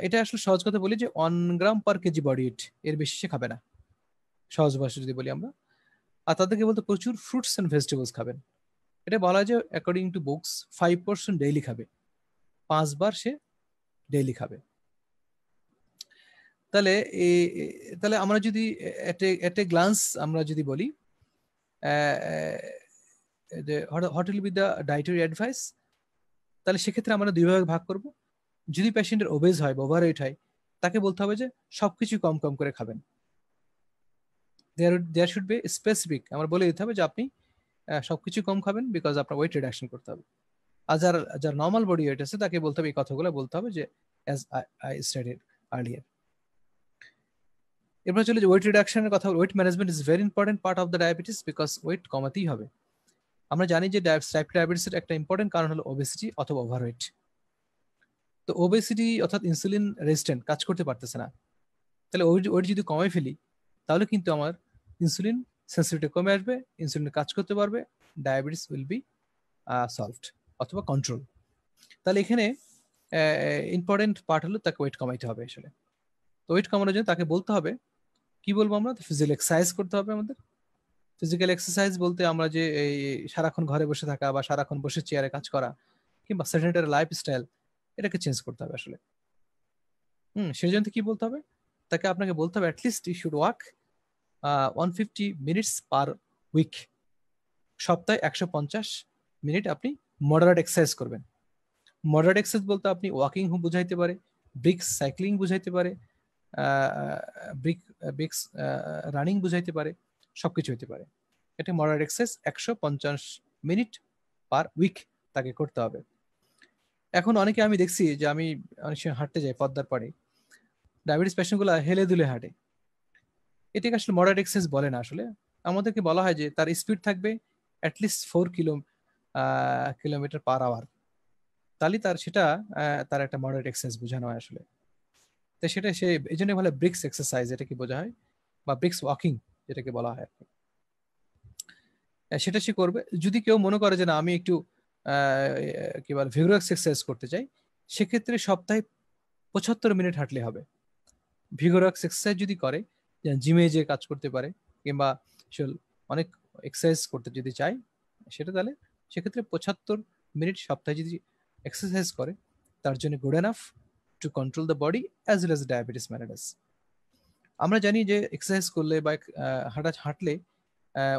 এটা আসলে সহজ কথা বলি যে one gram per KG body weight এর বেশি সে খাবে না সহজ ভাষা যদি বলি আমরা আর তাদেরকে বলতে প্রচুর ফ্রুটস অ্যান্ড ভেজিটেবলস খাবেন এটা বলা যায় according to books five percent daily খাবে পাঁচবার সে ডেইলি খাবে তাহলে তাহলে আমরা যদি এটে গ্লান্স আমরা যদি বলি what will be the dietary advice তাহলে সেক্ষেত্রে আমরা দুই ভাগে ভাগ করব যদি পেশেন্টের ওবেজ হয় বা ওভারওয়েট হয় তাকে বলতে হবে যে সবকিছু কম কম করে খাবেন there there should be specific আমার বলে দিতে হবে যে আপনি সবকিছু কম খাবেন বিকজ আপনার ওয়েট রিডাকশন করতে হবে আর যার যার নর্মাল বডি ওয়েট আছে তাকে বলতে হবে এই কথাগুলো বলতে হবে যে অ্যাজ আই স্টাডিড আর্লিয়ার এরপর চলে যে ওয়েট রিডাকশনের কথা weight management is very important part of the diabetes because weight কমাতেই হবে আমরা জানি যে টাইপ ডায়াবেটিসের একটা ইম্পর্টেন্ট কারণ হলো ওবেসিটি অথবা ওভারওয়েট তো ওবেসিটি অর্থাৎ ইনসুলিন রেজিস্ট্যান্ট কাজ করতে পারতেছে না তাহলে ওয়েট যদি কমে ফেলি তাহলে কিন্তু আমার ইনসুলিন সেন্সিটিভিটি কমে আসবে ইনসুলিন কাজ করতে পারবে ডায়াবেটিস উইল বি সলভড অথবা কন্ট্রোল তাহলে এখানে ইম্পর্টেন্ট পার্ট হলো তাকে ওয়েট কমাইতে হবে আসলে তো ওয়েট কমানোর জন্য তাকে বলতে হবে কি বলবো আমরা ফিজিক্যাল এক্সারসাইজ করতে হবে আমাদের ফিজিক্যাল এক্সারসাইজ বলতে আমরা যে এই সারাক্ষণ ঘরে বসে থাকা বা সারাক্ষণ বসে চেয়ারে কাজ করা কিংবা লাইফ স্টাইল এটাকে চেঞ্জ করতে হবে আসলে হুম সেই জন্য কি বলতে হবে তাকে আপনাকে বলতে হবে at least you should walk one fifty minutes per week সপ্তাহে একশো পঞ্চাশ মিনিট আপনি মডারেট এক্সারসাইজ করবেন মডারেট এক্সারসাইজ বলতে আপনি ওয়াকিং বুঝাইতে পারে ব্রিক্স সাইক্লিং বুঝাইতে পারে ব্রিক ব্রিক্স রানিং বুঝাইতে পারে সব কিছু হইতে পারে এটা মডারেট এক্সারসাইজ একশো পঞ্চাশ মিনিট পার উইক তাকে করতে হবে এখন অনেকে আমি দেখছি যে আমি অনেক সময় হাঁটতে যাই পদ্মার পাড়ে ডায়াবেটিস পেশেন্টগুলো হেলে দুলে হাঁটে এটাকে আসলে মডার্ন এক্সেস বলে না আসলে আমাদেরকে বলা হয় যে তার স্পিড থাকবে at least four kilo kilometer per hour তাহলে তার সেটা তার একটা মডারেট এক্সেস বোঝানো হয় আসলে তো সেটা সে এই জন্য বলে ব্রিক্স এক্সারসাইজ এটাকে বোঝা হয় বা ব্রিক্স ওয়াকিং যেটাকে বলা হয় সেটা সে করবে যদি কেউ মনে করে যে না আমি একটু কি বলে ভিগোরাস এক্সারসাইজ করতে চাই সেক্ষেত্রে সপ্তাহে পঁচাত্তর মিনিট হাঁটলে হবে ভিগোরাক্স এক্সারসাইজ যদি করে জিমে যে কাজ করতে পারে কিংবা অনেক এক্সারসাইজ করতে যদি চায় সেটা তাহলে সেক্ষেত্রে পঁচাত্তর মিনিট সপ্তাহে যদি এক্সারসাইজ করে তার জন্য good enough to control the body as well as diabetes mellitus আমরা জানি যে এক্সারসাইজ করলে বা হাঁটা হাঁটলে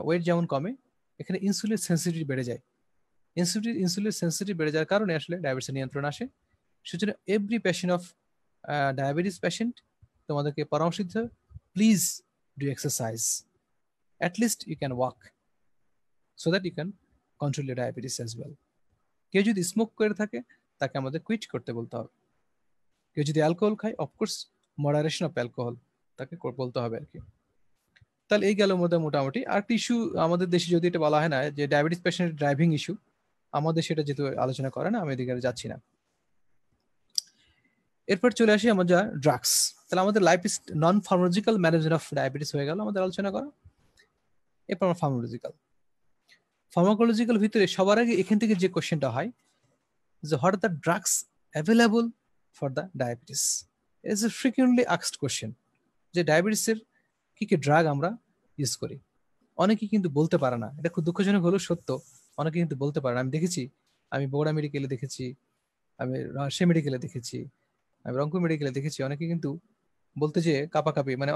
ওয়েট যেমন কমে এখানে ইনসুলিন সেন্সিটিভিটি বেড়ে যায় ইনসুলিন ইনসুলিন সেন্সিটিভ বেড়ে যাওয়ার কারণে আসলে ডায়াবেটিসের নিয়ন্ত্রণ আসে সেজন্য every patient of diabetes patient তোমাদেরকে পরামর্শ দিতে হবে please do exercise. At least you can walk so that you can control your diabetes as well. কেউ যদি স্মোক করে থাকে তাকে আমাদের কুইট করতে বলতে হবে কেউ যদি অ্যালকোহল খায় অফকোর্স মডারেশন অফ অ্যালকোহল তাকে বলতে হবে আর কি তাহলে এই গেল মধ্যে মোটামুটি আর একটা ইস্যু আমাদের দেশে যদি এটা বলা হয় না যে ডায়াবেটিস পেশেন্ট ড্রাইভিং ইস্যু আমাদের সেটা যেহেতু আলোচনা করে না আমি এদিকে যাচ্ছি না এরপর চলে আসি যা ড্রাগস তাহলে আমাদের life non pharmacological management of diabetes হয়ে গেল আমাদের আলোচনা করা এরপর আমার ফার্মোলজিক্যাল ফার্মাকোলজিক্যাল ভিতরে সবার আগে এখান থেকে যে কোশ্চেনটা হয় যে what are the drugs available for the diabetes it's a frequently আক্সড কোশ্চেন যে ডায়াবেটিসের কি কি ড্রাগ আমরা ইউজ করি অনেকে কিন্তু বলতে পারে না এটা খুব দুঃখজনক হলো সত্য অনেকে কিন্তু বলতে পারে না আমি দেখেছি আমি বগুড়া মেডিকেলে দেখেছি আমি রাজশাহী মেডিকেলে দেখেছি আমি রংপুর মেডিকেলে দেখেছি অনেকে কিন্তু বলতে যে কাপাকাপি মানে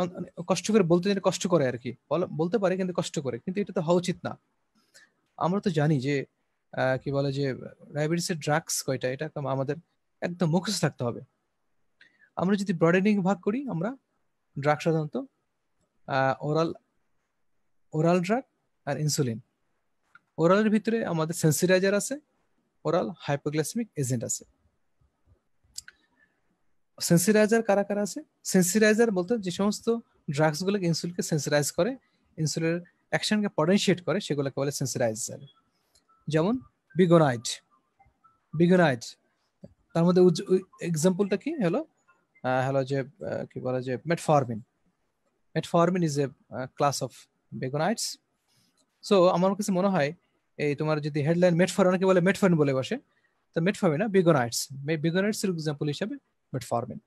কষ্ট করে বলতে যে কষ্ট করে আর কি বলতে পারে কিন্তু কষ্ট করে কিন্তু এটা তো হওয়া উচিত না আমরা তো জানি যে কি বলে যে ডায়াবেটিসের ড্রাগস কয়টা এটা আমাদের একদম মুখস্থ থাকতে হবে আমরা যদি ব্রডেনিং ভাগ করি আমরা ড্রাগ সাধারণত ওরাল ওরাল ড্রাগ আর ইনসুলিন ওরালের ভিতরে আমাদের সেন্সিটাইজার আছে ওরাল হাইপোগ্লাসমিক এজেন্ট আছে সেন্সিরাইজার কারা কারা আছে সেন্সিরাইজার বলতে যে সমস্ত ড্রাগসগুলোকে ইনসুলিনকে সেন্সিরাইজ করে ইনসুলিনের অ্যাকশনকে পটেনশিয়েট করে সেগুলোকে বলে সেন্সিটাইজার যেমন বিগোনাইট বিগোনাইট তার মধ্যে এক্সাম্পলটা কি হলো হলো যে কি বলে যে metformin metformin is a class of biguanides so আমার কাছে মনে হয় এই তোমার যদি হেডলাইন মেটফর অনেকে বলে মেটফরমিন বলে বসে তো মেটফরমিন না বিগোনাইটস বিগোনাইটস এর এক্সাম্পল হিসাবে মেটফরমিন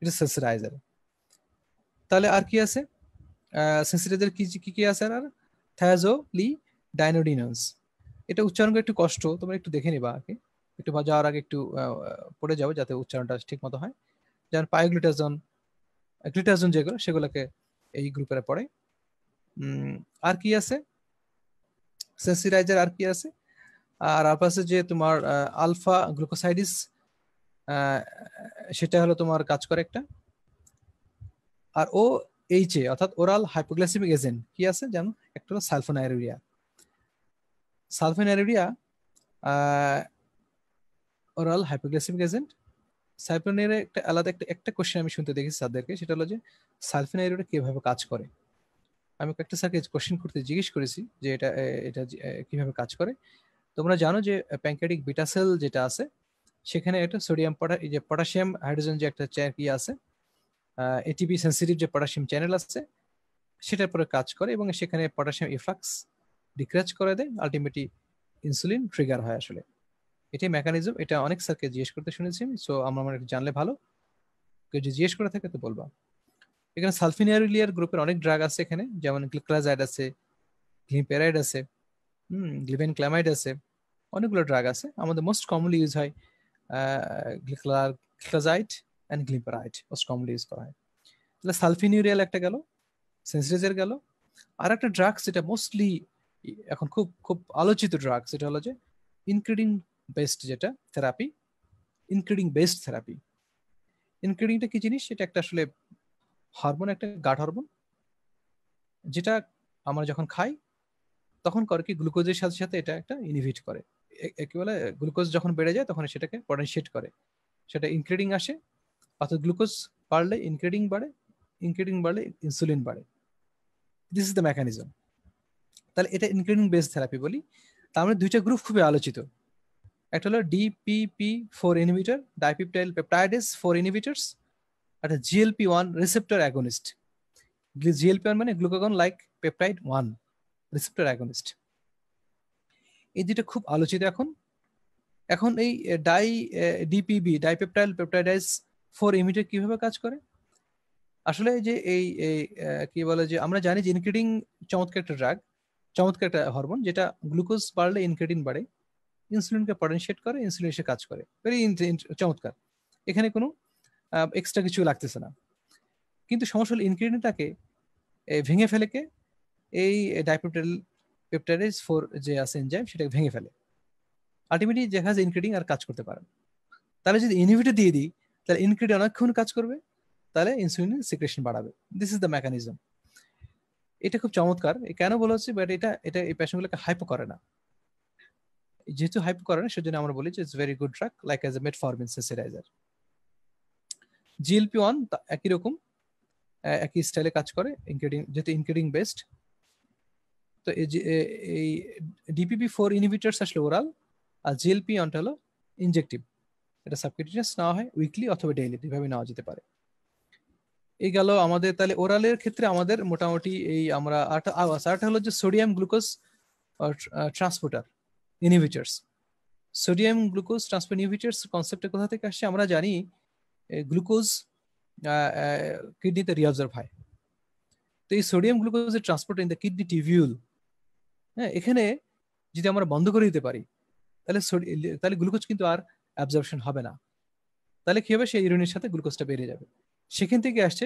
এটা সেন্সিটাইজার তাহলে আর কি আছে সেন্সিটাইজার কি কি কি আছে আর থায়াজোলি ডাইনোডিনস এটা উচ্চারণ একটু কষ্ট তোমরা একটু দেখে নিবা আগে একটু যাওয়ার আগে একটু পড়ে যাবো যাতে উচ্চারণটা ঠিক মতো হয় যেমন পায়োগ্লিটাজন গ্লিটাজন যেগুলো সেগুলোকে এই গ্রুপের পড়ে আর কি আছে সেন্সিটাইজার আর কি আছে আর পাশে যে তোমার আলফা গ্লুকোসাইডিস সেটা হলো তোমার কাজ করে একটা আর ও এইচে অর্থাৎ ওরাল হাইপোগ্লাসিমিক এজেন্ট কি আছে যেন একটা হলো সালফোনাইরিয়া সালফোনাইরিয়া ওরাল হাইপোগ্লাসিমিক এজেন্ট সালফোনের একটা আলাদা একটা একটা কোশ্চেন আমি শুনতে দেখেছি স্যারদেরকে সেটা হলো যে সালফোনাইরিয়া কিভাবে কাজ করে আমি একটা স্যারকে কোশ্চেন করতে জিজ্ঞেস করেছি যে এটা এটা কিভাবে কাজ করে তোমরা জানো যে প্যাঙ্কেটিক বিটাসেল যেটা আছে সেখানে একটা সোডিয়াম এই যে পটাশিয়াম হাইড্রোজেন যে একটা ইয়ে আছে এটিপি সেন্সিটিভ যে পটাশিয়াম চ্যানেল আছে সেটার পরে কাজ করে এবং সেখানে পটাশিয়াম ইফ্লাক্স ডিক্রাচ করে দেয় আলটিমেটলি ইনসুলিন ট্রিগার হয় আসলে এটাই মেকানিজম এটা অনেক স্যারকে জিজ্ঞেস করতে শুনেছি সো আমার আমার জানলে ভালো কেউ যদি জিজ্ঞেস করে থাকে তো বলবা এখানে সালফিনিয়ারুলিয়ার গ্রুপের অনেক ড্রাগ আছে এখানে যেমন গ্লিক্লাজাইড আছে গ্লিপেরাইড আছে হুম গ্লিভেন ক্লামাইড আছে অনেকগুলো ড্রাগ আছে আমাদের মোস্ট কমনলি ইউজ হয় gliclazide and glimepiride most commonly use করা হয় তাহলে সালফিনিউরিয়াল একটা গেল সেন্সিটিজের গেল আর একটা ড্রাগস যেটা মোস্টলি এখন খুব খুব আলোচিত ড্রাগস এটা হলো যে ইনক্রিডিং বেসড যেটা থেরাপি ইনক্রিডিং বেসড থেরাপি ইনক্রিডিংটা কি জিনিস সেটা একটা আসলে হরমোন একটা গাট হরমোন যেটা আমরা যখন খাই তখন করে কি গ্লুকোজের সাথে সাথে এটা একটা ইনহিবিট করে কি বলে গ্লুকোজ যখন বেড়ে যায় তখন সেটাকে পটেনশিয়েট করে সেটা ইনক্রিডিং আসে অর্থাৎ গ্লুকোজ বাড়লে ইনক্রিডিং বাড়ে ইনক্রিডিং বাড়লে ইনসুলিন বাড়ে দিস ইজ দ্য মেকানিজম তাহলে এটা ইনক্রিডিং বেস থেরাপি বলি তার মানে দুইটা গ্রুপ খুবই আলোচিত একটা হলো DPP four inhibitor dipeptidyl peptidase four inhibitors একটা GLP one receptor agonist GLP one মানে glucagon like peptide one receptor agonist এই দুটো খুব আলোচিত এখন এখন এই ডাই DPP dipeptidyl peptidase four inhibitor কিভাবে কাজ করে আসলে যে এই কি বলে যে আমরা জানি যে ইনক্রিডিং চমৎকার একটা ড্রাগ চমৎকার একটা হরমোন যেটা গ্লুকোজ বাড়লে ইনক্রিডিন বাড়ে ইনসুলিনকে পটেনশিয়েট করে ইনসুলিন এসে কাজ করে ভেরি চমৎকার এখানে কোনো এক্সট্রা কিছু লাগতেছে না কিন্তু সমস্যা হলো ইনক্রিডিয়েন্টটাকে ভেঙে ফেলেকে এই ডাইপেপটাইল পেপটাইডেজ ফোর যে আছে এনজাইম সেটাকে ভেঙে ফেলে আলটিমেটলি দেখা যায় ইনক্রিডিং আর কাজ করতে পারে তাহলে যদি ইনহিবিটর দিয়ে দিই তাহলে ইনক্রিডিং অনেকক্ষণ কাজ করবে তাহলে ইনসুলিনের সিক্রেশন বাড়াবে দিস ইজ দ্য মেকানিজম এটা খুব চমৎকার কেন বলা হচ্ছে বাট এটা এটা এই পেশেন্টগুলোকে হাইপ করে না যেহেতু হাইপ করে না সেজন্য আমরা বলি যে it's very good drug like as a med metformin sensitizer GLP one একই রকম একই স্টাইলে কাজ করে ইনক্রিডিং যেহেতু ইনক্রিডিং বেস্ট তো এই ডিপিপি ফোর ইনহিবিটার্স আসলে ওরাল আর জিএলপি অনটা হলো ইনজেকটিভ এটা সাবকিউটিনিয়াস নেওয়া হয় উইকলি অথবা ডেইলি দুইভাবে নেওয়া যেতে পারে এই গেল আমাদের তাহলে ওরালের ক্ষেত্রে আমাদের মোটামুটি এই আমরা আট আওয়াজ আচ্ছা, আরটা হলো যে sodium glucose transporter inhibitors sodium glucose transport inhibitors কনসেপ্টটা কোথা থেকে আসছে আমরা জানি গ্লুকোজ কিডনিতে রিঅবজার্ভ হয় তো এই সোডিয়াম গ্লুকোজের transport in the kidney tubule হ্যাঁ এখানে যদি আমরা বন্ধ করে দিতে পারি তাহলে তাহলে গ্লুকোজ কিন্তু আর অ্যাবজর্বশন হবে না তাহলে কি হবে সেই ইউরিনের সাথে গ্লুকোজটা বেড়ে যাবে সেখান থেকে আসছে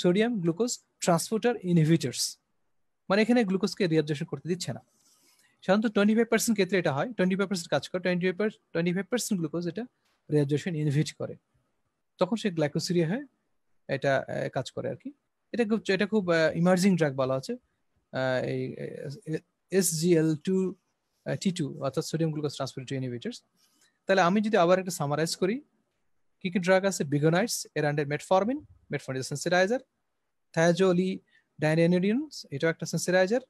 সোডিয়াম গ্লুকোজ ট্রান্সপোর্টার ইনহিবিটার্স মানে এখানে গ্লুকোজকে রিঅ্যাবজর্পশন করতে দিচ্ছে না সাধারণত টোয়েন্টি ফাইভ পার্সেন্ট ক্ষেত্রে এটা হয় টোয়েন্টি ফাইভ পার্সেন্ট কাজ করে twenty five twenty five percent glucose এটা রিঅ্যাবজর্পশন ইনহিবিট করে তখন সে গ্লাইকোসিরিয়া হয়ে এটা কাজ করে আর কি এটা খুব এটা খুব ইমার্জিং ড্রাগ বলা আছে এই SGL2 T2 uh, অর্থাৎ সোডিয়াম গ্লুকোজ ট্রান্সপোর্ট ইনহিবিটরস তাহলে আমি যদি আবার একটা সামারাইজ করি কি কি ড্রাগ আছে বিগোনাইটস এর under metformin metformin sensitizer thiazolidinediones এটাও একটা সেন্সিটাইজার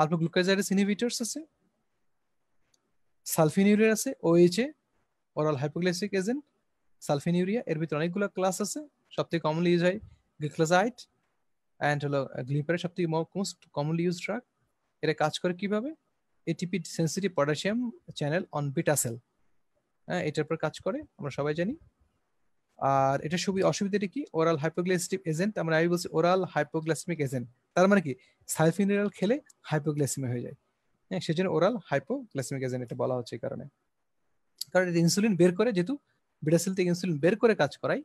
আলফা গ্লুকোজাইডেস ইনহিবিটরস আছে সালফিনিউরিয়া আছে ওএইচএ অরাল হাইপোগ্লাইসিক এজেন্ট সালফিনিউরিয়া এর ভিতরে অনেকগুলো ক্লাস আছে সবথেকে কমনলি ইউজ হয় গ্লিক্লোজাইড অ্যান্ড হলো গ্লিপারের uh, সবথেকে মোস্ট কমনলি ইউজ ড্রাগ এটা কাজ করে কিভাবে ATP sensitive potassium channel on beta cell হ্যাঁ এটার উপর কাজ করে আমরা সবাই জানি আর এটা সবই অসুবিধাটা কি ওরাল হাইপোগ্লাইসিক এজেন্ট আমরা আমি বলছি ওরাল হাইপোগ্লাসমিক এজেন্ট তার মানে কি সালফিনিরাল খেলে হাইপোগ্লাইসিমিয়া হয়ে যায় হ্যাঁ সেজন্য ওরাল হাইপোগ্লাইসেমিক এজেন্ট এটা বলা হচ্ছে এই কারণে কারণ এটা ইনসুলিন বের করে যেহেতু বিটাসেল থেকে ইনসুলিন বের করে কাজ করায়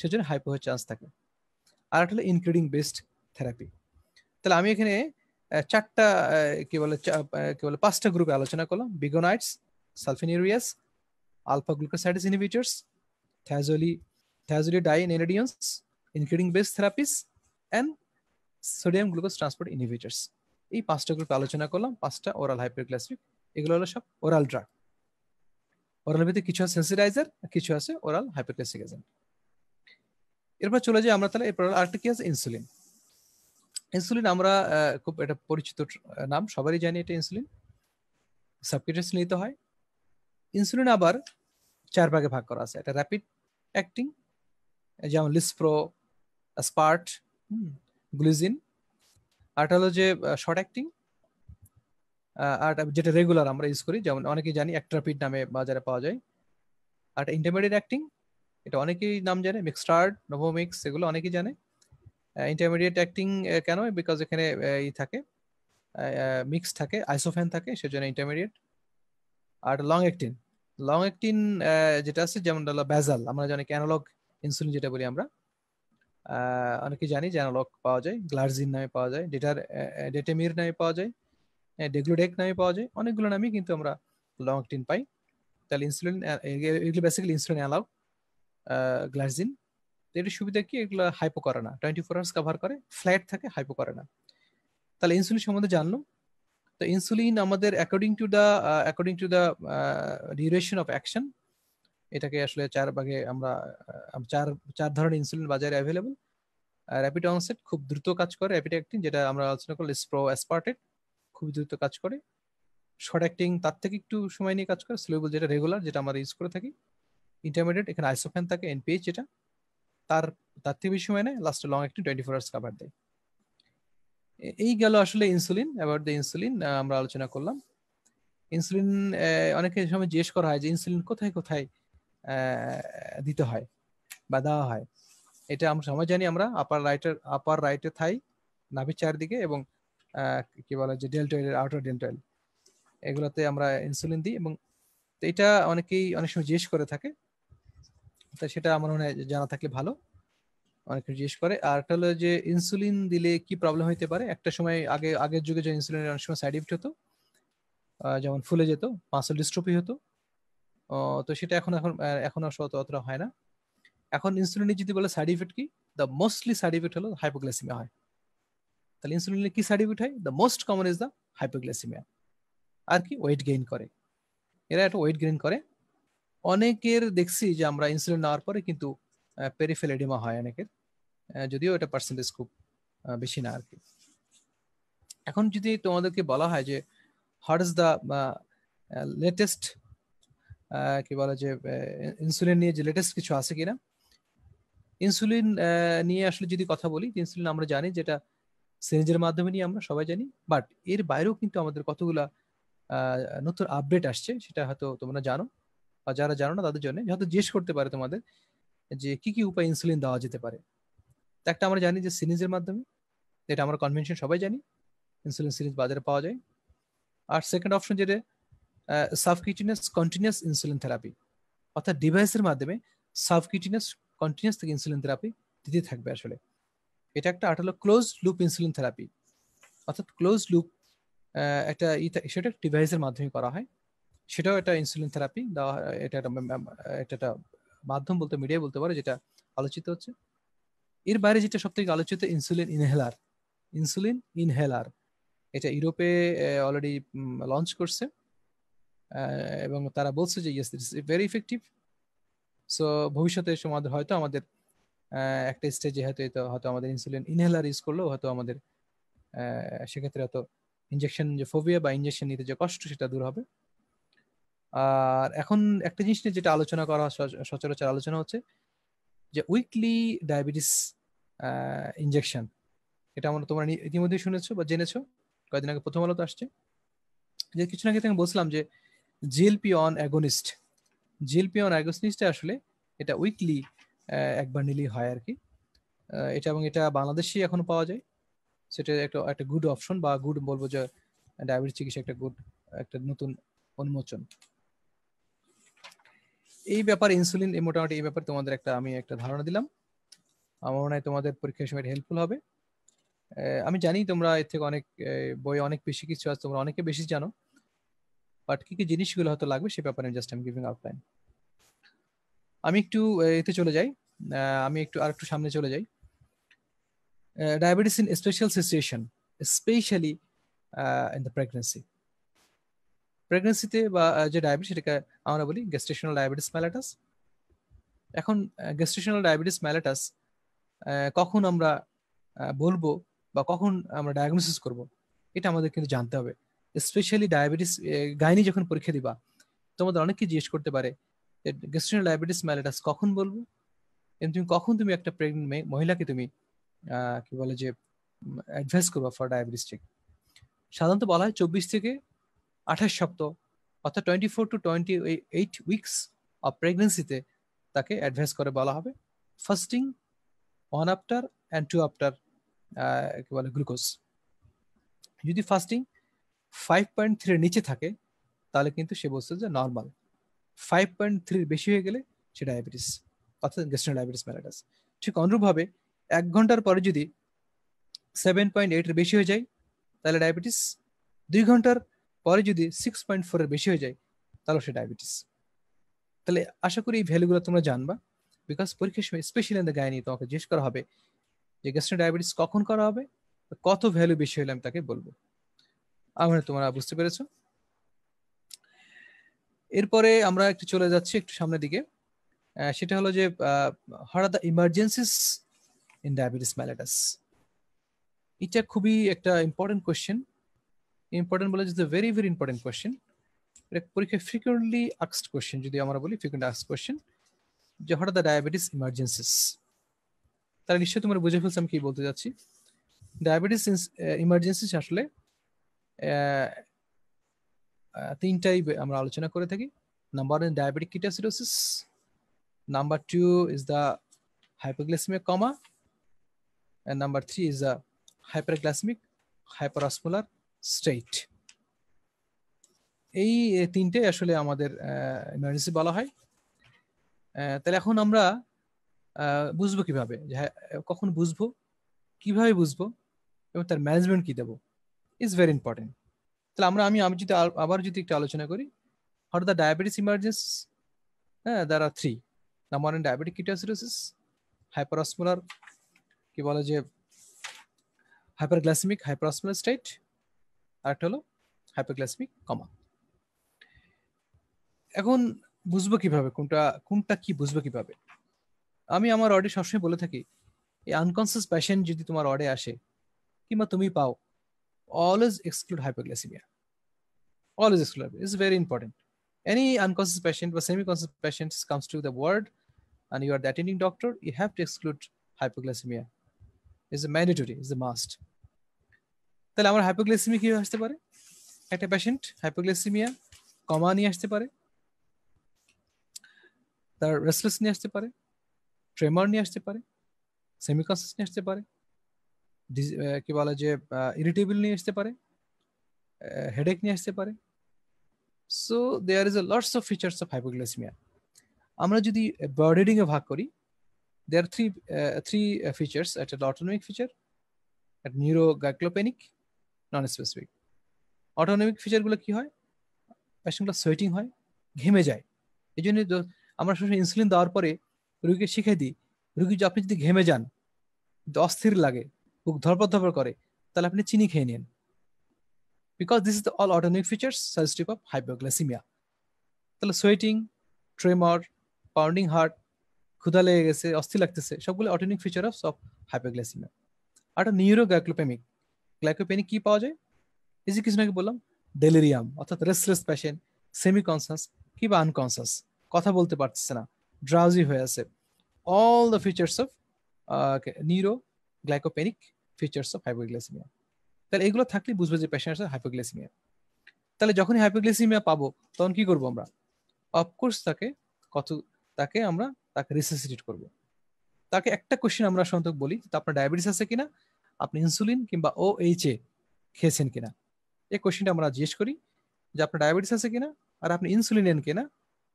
সেজন্য হাইপো হওয়ার চান্স থাকে আর একটা হলো ইনক্রিডিং বেসড থেরাপি তাহলে আমি এখানে চারটা কি বলে কি বলে পাঁচটা গ্রুপে আলোচনা করলাম biguanides sulfonylureas alpha glucosidase inhibitors থ্যাজোলি থ্যাজোলি in ingredients including base therapies and sodium glucose transport inhibitors এই পাঁচটা গ্রুপে আলোচনা করলাম পাঁচটা ওরাল হাইপারগ্লাসমিক এগুলো হলো সব ওরাল ড্রাগ ওরাল ভিতরে কিছু আছে সেন্সিটাইজার কিছু আছে ওরাল হাইপারগ্লাসিক এজেন্ট এরপর চলে যাই আমরা তাহলে এরপর আরেকটা কি আছে ইনসুলিন ইনসুলিন আমরা খুব এটা পরিচিত নাম সবারই জানি এটা ইনসুলিন সাবকিউটাস নিতে হয় ইনসুলিন আবার চার ভাগে ভাগ করা আছে একটা র্যাপিড অ্যাক্টিং যেমন লিসপ্রো স্পার্ট গ্লুজিন আরটা হলো যে শর্ট অ্যাক্টিং আর যেটা রেগুলার আমরা ইউজ করি যেমন অনেকেই জানি অ্যাক্ট্রাপিড নামে বাজারে পাওয়া যায় আর ইন্টারমিডিয়েট অ্যাক্টিং এটা অনেকেই নাম জানে মিক্সটার্ড নোভোমিক্স এগুলো অনেকেই জানে ইন্টারমিডিয়েট অ্যাক্টিং কেন বিকজ এখানে ই থাকে মিক্স থাকে আইসোফেন থাকে সেজন্য ইন্টারমিডিয়েট আর লং অ্যাক্টিন লং অ্যাক্টিন যেটা আছে যেমন ব্যাজাল আমরা জানি অ্যানালগ ইনসুলিন যেটা বলি আমরা অনেকে জানি যে অ্যানালগ পাওয়া যায় গ্লার্জিন নামে পাওয়া যায় ডেটার ডেটেমির নামে পাওয়া যায় ডেগ্লোডেক নামে পাওয়া যায় অনেকগুলো নামই কিন্তু আমরা লং অ্যাক্টিন পাই তাহলে ইনসুলিন এগুলো বেসিক্যালি ইনসুলিন অ্যালাউ গ্লার্জিন এটার সুবিধা কি এগুলো হাইপো করে না টোয়েন্টি ফোর আওয়ার্স কাভার করে ফ্ল্যাট থাকে হাইপো করে না তাহলে ইনসুলিন সম্বন্ধে জানলাম তো ইনসুলিন আমাদের according to the according to the duration of action এটাকে আসলে চার ভাগে আমরা চার চার ধরনের ইনসুলিন বাজারে অ্যাভেলেবল র্যাপিড অনসেট খুব দ্রুত কাজ করে র্যাপিড অ্যাক্টিং যেটা আমরা আলোচনা করলাম স্প্রো অ্যাসপার্টেড খুব দ্রুত কাজ করে শর্ট অ্যাক্টিং তার থেকে একটু সময় নিয়ে কাজ করে স্লোবল যেটা রেগুলার যেটা আমরা ইউজ করে থাকি ইন্টারমিডিয়েট এখানে আইসোফ্যান থাকে এনপিএইচ যেটা তার তার থেকে বেশি হয় না লাস্টে লং একটি টোয়েন্টি ফোর আওয়ার্স কাভার দেয় এই গেল আসলে ইনসুলিন অ্যাবাউট দ্য ইনসুলিন আমরা আলোচনা করলাম ইনসুলিন অনেকে সময় জিজ্ঞেস করা হয় যে ইনসুলিন কোথায় কোথায় দিতে হয় বা দেওয়া হয় এটা আমরা সময় জানি আমরা আপার রাইটের আপার রাইটে থাই নাভির চারদিকে এবং কি বলে যে ডেল্টয়েলের আউটার ডেল্টয়েল এগুলোতে আমরা ইনসুলিন দিই এবং এটা অনেকেই অনেক সময় জিজ্ঞেস করে থাকে তাই সেটা আমার মনে হয় জানা থাকলে ভালো অনেকে জিজ্ঞেস করে আর একটা হলো যে ইনসুলিন দিলে কি প্রবলেম হইতে পারে একটা সময় আগে আগের যুগে যে ইনসুলিনের অনেক সময় সাইড ইফেক্ট হতো যেমন ফুলে যেত মাসল ডিস্ট্রোপি হতো তো সেটা এখন এখন এখন অতটা হয় না এখন ইনসুলিনের যদি বলে সাইড ইফেক্ট কি দ্য মোস্টলি সাইড ইফেক্ট হলো হাইপোগ্লাসিমিয়া হয় তাহলে ইনসুলিনের কি সাইড ইফেক্ট হয় the most common is the hypoglycemia আর কি ওয়েট গেইন করে এরা একটা ওয়েট গেইন করে অনেকের দেখছি যে আমরা ইনসুলিন নেওয়ার পরে কিন্তু পেরিফেল এডিমা হয় অনেকের যদিও এটা পার্সেন্টেজ খুব বেশি না আর কি এখন যদি তোমাদেরকে বলা হয় যে হোয়াট ইজ দ্য লেটেস্ট কি বলে যে ইনসুলিন নিয়ে যে লেটেস্ট কিছু আছে কিনা ইনসুলিন নিয়ে আসলে যদি কথা বলি ইনসুলিন আমরা জানি যেটা সিরিঞ্জের মাধ্যমে নিয়ে আমরা সবাই জানি বাট এর বাইরেও কিন্তু আমাদের কতগুলা নতুন আপডেট আসছে সেটা হয়তো তোমরা জানো বা যারা জানো না তাদের জন্য যত জিজ্ঞেস করতে পারে তোমাদের যে কি কি উপায় ইনসুলিন দেওয়া যেতে পারে একটা আমরা জানি যে সিরিজের মাধ্যমে এটা আমরা কনভেনশন সবাই জানি ইনসুলিন সিরিজ বাজারে পাওয়া যায় আর সেকেন্ড অপশন যেটা সাবকিউটিনিয়াস কন্টিনিউয়াস ইনসুলিন থেরাপি অর্থাৎ ডিভাইসের মাধ্যমে সাবকিউটিনিয়াস কন্টিনিউয়াস থেকে ইনসুলিন থেরাপি দিতে থাকবে আসলে এটা একটা আট হলো ক্লোজ লুপ ইনসুলিন থেরাপি অর্থাৎ ক্লোজ লুপ একটা সেটা ডিভাইসের মাধ্যমে করা হয় সেটাও একটা ইনসুলিন থেরাপি এটা একটা এটা একটা মাধ্যম বলতে মিডিয়া বলতে পারে যেটা আলোচিত হচ্ছে এর বাইরে যেটা সব থেকে আলোচিত ইনসুলিন ইনহেলার ইনসুলিন ইনহেলার এটা ইউরোপে অলরেডি লঞ্চ করছে এবং তারা বলছে যে yes it's very effective so ভবিষ্যতে আমাদের হয়তো আমাদের একটা স্টেজে হয়তো হয়তো আমাদের ইনসুলিন ইনহেলার ইউজ করলেও হয়তো আমাদের সেক্ষেত্রে হয়তো ইঞ্জেকশন যে ফোবিয়া বা ইঞ্জেকশন নিতে যে কষ্ট সেটা দূর হবে আর এখন একটা জিনিস নিয়ে যেটা আলোচনা করা সচরাচর আলোচনা হচ্ছে যে উইকলি ডায়াবেটিস ইঞ্জেকশন এটা আমরা তোমরা ইতিমধ্যেই শুনেছো বা জেনেছো কয়েকদিন আগে প্রথম আলোতে আসছে যে কিছু না কিছু বলছিলাম যে GLP one agonist GLP one অ্যাগোনিস্টে আসলে এটা উইকলি একবার নিলেই হয় আর কি এটা এবং এটা বাংলাদেশে এখনও পাওয়া যায় সেটা একটা একটা গুড অপশন বা গুড বলবো যে ডায়াবেটিস চিকিৎসা একটা গুড একটা নতুন উন্মোচন এই ব্যাপারে ইনসুলিন মোটামুটি এই ব্যাপারে তোমাদের একটা আমি একটা ধারণা দিলাম আমার মনে হয় তোমাদের পরীক্ষার সময় হেল্পফুল হবে আমি জানি তোমরা এর থেকে অনেক বই অনেক বেশি কিছু আছে তোমরা অনেকে বেশি জানো বাট কি কি জিনিসগুলো হয়তো লাগবে সে ব্যাপারে জাস্ট আমি গিভিং আউটলাইন আমি একটু এতে চলে যাই আমি একটু আর একটু সামনে চলে যাই diabetes in special situation specially in the pregnancy প্রেগনেন্সিতে বা যে ডায়াবেটিস সেটাকে আমরা বলি গ্যাস্ট্রেশনাল ডায়াবেটিস ম্যালাটাস এখন গ্যাস্ট্রেশনাল ডায়াবেটিস ম্যালাটাস কখন আমরা বলবো বা কখন আমরা ডায়াগনোসিস করব এটা আমাদের কিন্তু জানতে হবে স্পেশালি ডায়াবেটিস গাইনি যখন পরীক্ষা দিবা তোমাদের অনেকে জিজ্ঞেস করতে পারে গ্যাস্ট্রিনাল ডায়াবেটিস ম্যালাটাস কখন বলবো এবং তুমি কখন তুমি একটা প্রেগনেন্ট মেয়ে মহিলাকে তুমি কি বলে যে অ্যাডভাইস করবা ফর ডায়াবেটিস চেক সাধারণত বলা হয় চব্বিশ থেকে আঠাশ সপ্তাহ অর্থাৎ twenty four to twenty eight weeks of প্রেগনেন্সিতে তাকে অ্যাডভাইস করে বলা হবে fasting one after and two after কি বলে গ্লুকোজ যদি ফার্স্টিং ফাইভ পয়েন্ট থ্রির নিচে থাকে তাহলে কিন্তু সে বলছে যে নর্মাল ফাইভ পয়েন্ট থ্রির বেশি হয়ে গেলে সে ডায়াবেটিস অর্থাৎ গেস্ট্রো ডায়াবেটিস ম্যালাটাস ঠিক অনুরূপভাবে এক ঘন্টার পরে যদি সেভেন পয়েন্ট এইটের বেশি হয়ে যায় তাহলে ডায়াবেটিস দুই ঘন্টার পরে যদি সিক্স পয়েন্ট ফোরের বেশি হয়ে যায় তাহলে সে ডায়াবেটিস তাহলে আশা করি এই ভ্যালুগুলো তোমরা জানবা বিকজ পরীক্ষার সময় স্পেশালি আমাদের গায়ে নিয়ে তোমাকে জিজ্ঞেস করা হবে যে গ্যাস্ট্রো ডায়াবেটিস কখন করা হবে কত ভ্যালু বেশি হলে আমি তাকে বলবো আমার তোমরা বুঝতে পেরেছো এরপরে আমরা একটু চলে যাচ্ছি একটু সামনের দিকে সেটা হলো যে her the emergencies in diabetes mellitus এটা খুবই একটা ইম্পর্টেন্ট কোয়েশ্চেন ইম্পর্টেন্ট বলে is very very important question এটা পরীক্ষায় ফ্রিকুয়েন্টলি আক্সড কোয়েশ্চেন যদি আমরা বলি ফ্রিকুয়েন্ট আক্সড কোয়েশ্চেন যে what are the diabetes emergencies তারা নিশ্চয়ই তোমরা বুঝে ফেলছো আমি কি বলতে যাচ্ছি ডায়াবেটিস ইমার্জেন্সিস uh, আসলে uh, uh, তিনটাই আমরা আলোচনা করে থাকি number one diabetic ketoacidosis number two is the hyperglycemic coma and number three is the hyperglycemic hyperosmolar state এই তিনটে আসলে আমাদের ইমার্জেন্সি বলা হয় তাহলে এখন আমরা বুঝবো কিভাবে হ্যাঁ, কখন বুঝবো কিভাবে বুঝবো এবং তার ম্যানেজমেন্ট কি দেবো ইজ ভেরি ইম্পর্টেন্ট তাহলে আমরা আমি আমি যদি আবার যদি একটু আলোচনা করি হট দ্য ডায়াবেটিস ইমার্জেন্স হ্যাঁ there are three number one diabetic ketoacidosis hyperosmolar কি বলে যে হাইপারগ্লাসেমিক হাইপারসমোলার স্টেট আরেকটা হলো হাইপোগ্লাসমিক কমা এখন বুঝবো কিভাবে কোনটা কোনটা কি বুঝবো কিভাবে আমি আমার অর্ডে সবসময় বলে থাকি এই আনকনসিয়াস প্যাশেন্ট যদি তোমার অর্ডে আসে কিংবা তুমি পাও always exclude hypoglycemia always exclude it's very important any unconscious patient বা semi conscious patient comes to the ward and you are the attending doctor, you have to exclude hypoglycemia. It's a mandatory, it's a must. তাহলে আমার hypoglycaemia কি আসতে পারে একটা patient hypoglycaemia কমা নিয়ে আসতে পারে তার রেসলেস নিয়ে আসতে পারে ট্রেমার নিয়ে আসতে পারে সেমিকনসিয়াস নিয়ে আসতে পারে কি বলে যে ইরিটেবল নিয়ে আসতে পারে হেডেক নিয়ে আসতে পারে so there is a lots of features of hypoglycemia আমরা যদি বার্ড ভাগ করি দেয়ার থ্রি থ্রি ফিচার্স একটা অটোনমিক ফিচার একটা নিউরোগ্লাইক্লোপেনিক নন স্পেসিফিক অটোনমিক ফিচারগুলো কি হয় পেশেন্টগুলো সোয়েটিং হয় ঘেমে যায় এই জন্য আমরা সবসময় ইনসুলিন দেওয়ার পরে রুগীকে শিখে দিই রুগী আপনি যদি ঘেমে যান অস্থির লাগে বুক ধরপর ধরপর করে তাহলে আপনি চিনি খেয়ে নিন because this is all autonomic features suggestive of hypoglycemia তাহলে সোয়েটিং ট্রেমার পাউন্ডিং হার্ট ক্ষুধা লেগে গেছে অস্থির লাগতেছে সবগুলো অটোনিক ফিচার অফ সব হাইপোগ্লাসিমিয়া আর নিউরোগ্লাইকোপেমিক গ্লাইকোপেনিক কি পাওয়া যায় এই যে কিছু নাকি বললাম ডেলিরিয়াম অর্থাৎ রেস্টলেস প্যাশেন্ট সেমি কনসাস কিংবা আনকনসাস কথা বলতে পারতেছে না ড্রাউজি হয়ে আছে all the features of neuroglycopenic features of hypoglycemia তাহলে এগুলো থাকলে বুঝবো যে প্যাশেন্ট আছে হাইপোগ্লাইসিমিয়া তাহলে যখনই হাইপোগ্লাইসিমিয়া পাবো তখন কি করবো আমরা অফকোর্স তাকে কত তাকে আমরা তাকে রিসেসিটেট করবো তাকে একটা কোয়েশ্চেন আমরা সন্তক বলি আপনার ডায়াবেটিস আছে কিনা আপনি ইনসুলিন কিংবা ও এইচে খেয়েছেন কিনা এই কোয়েশ্চেনটা আমরা জিজ্ঞেস করি যে আপনার ডায়াবেটিস আছে কিনা আর আপনি ইনসুলিন নেন কিনা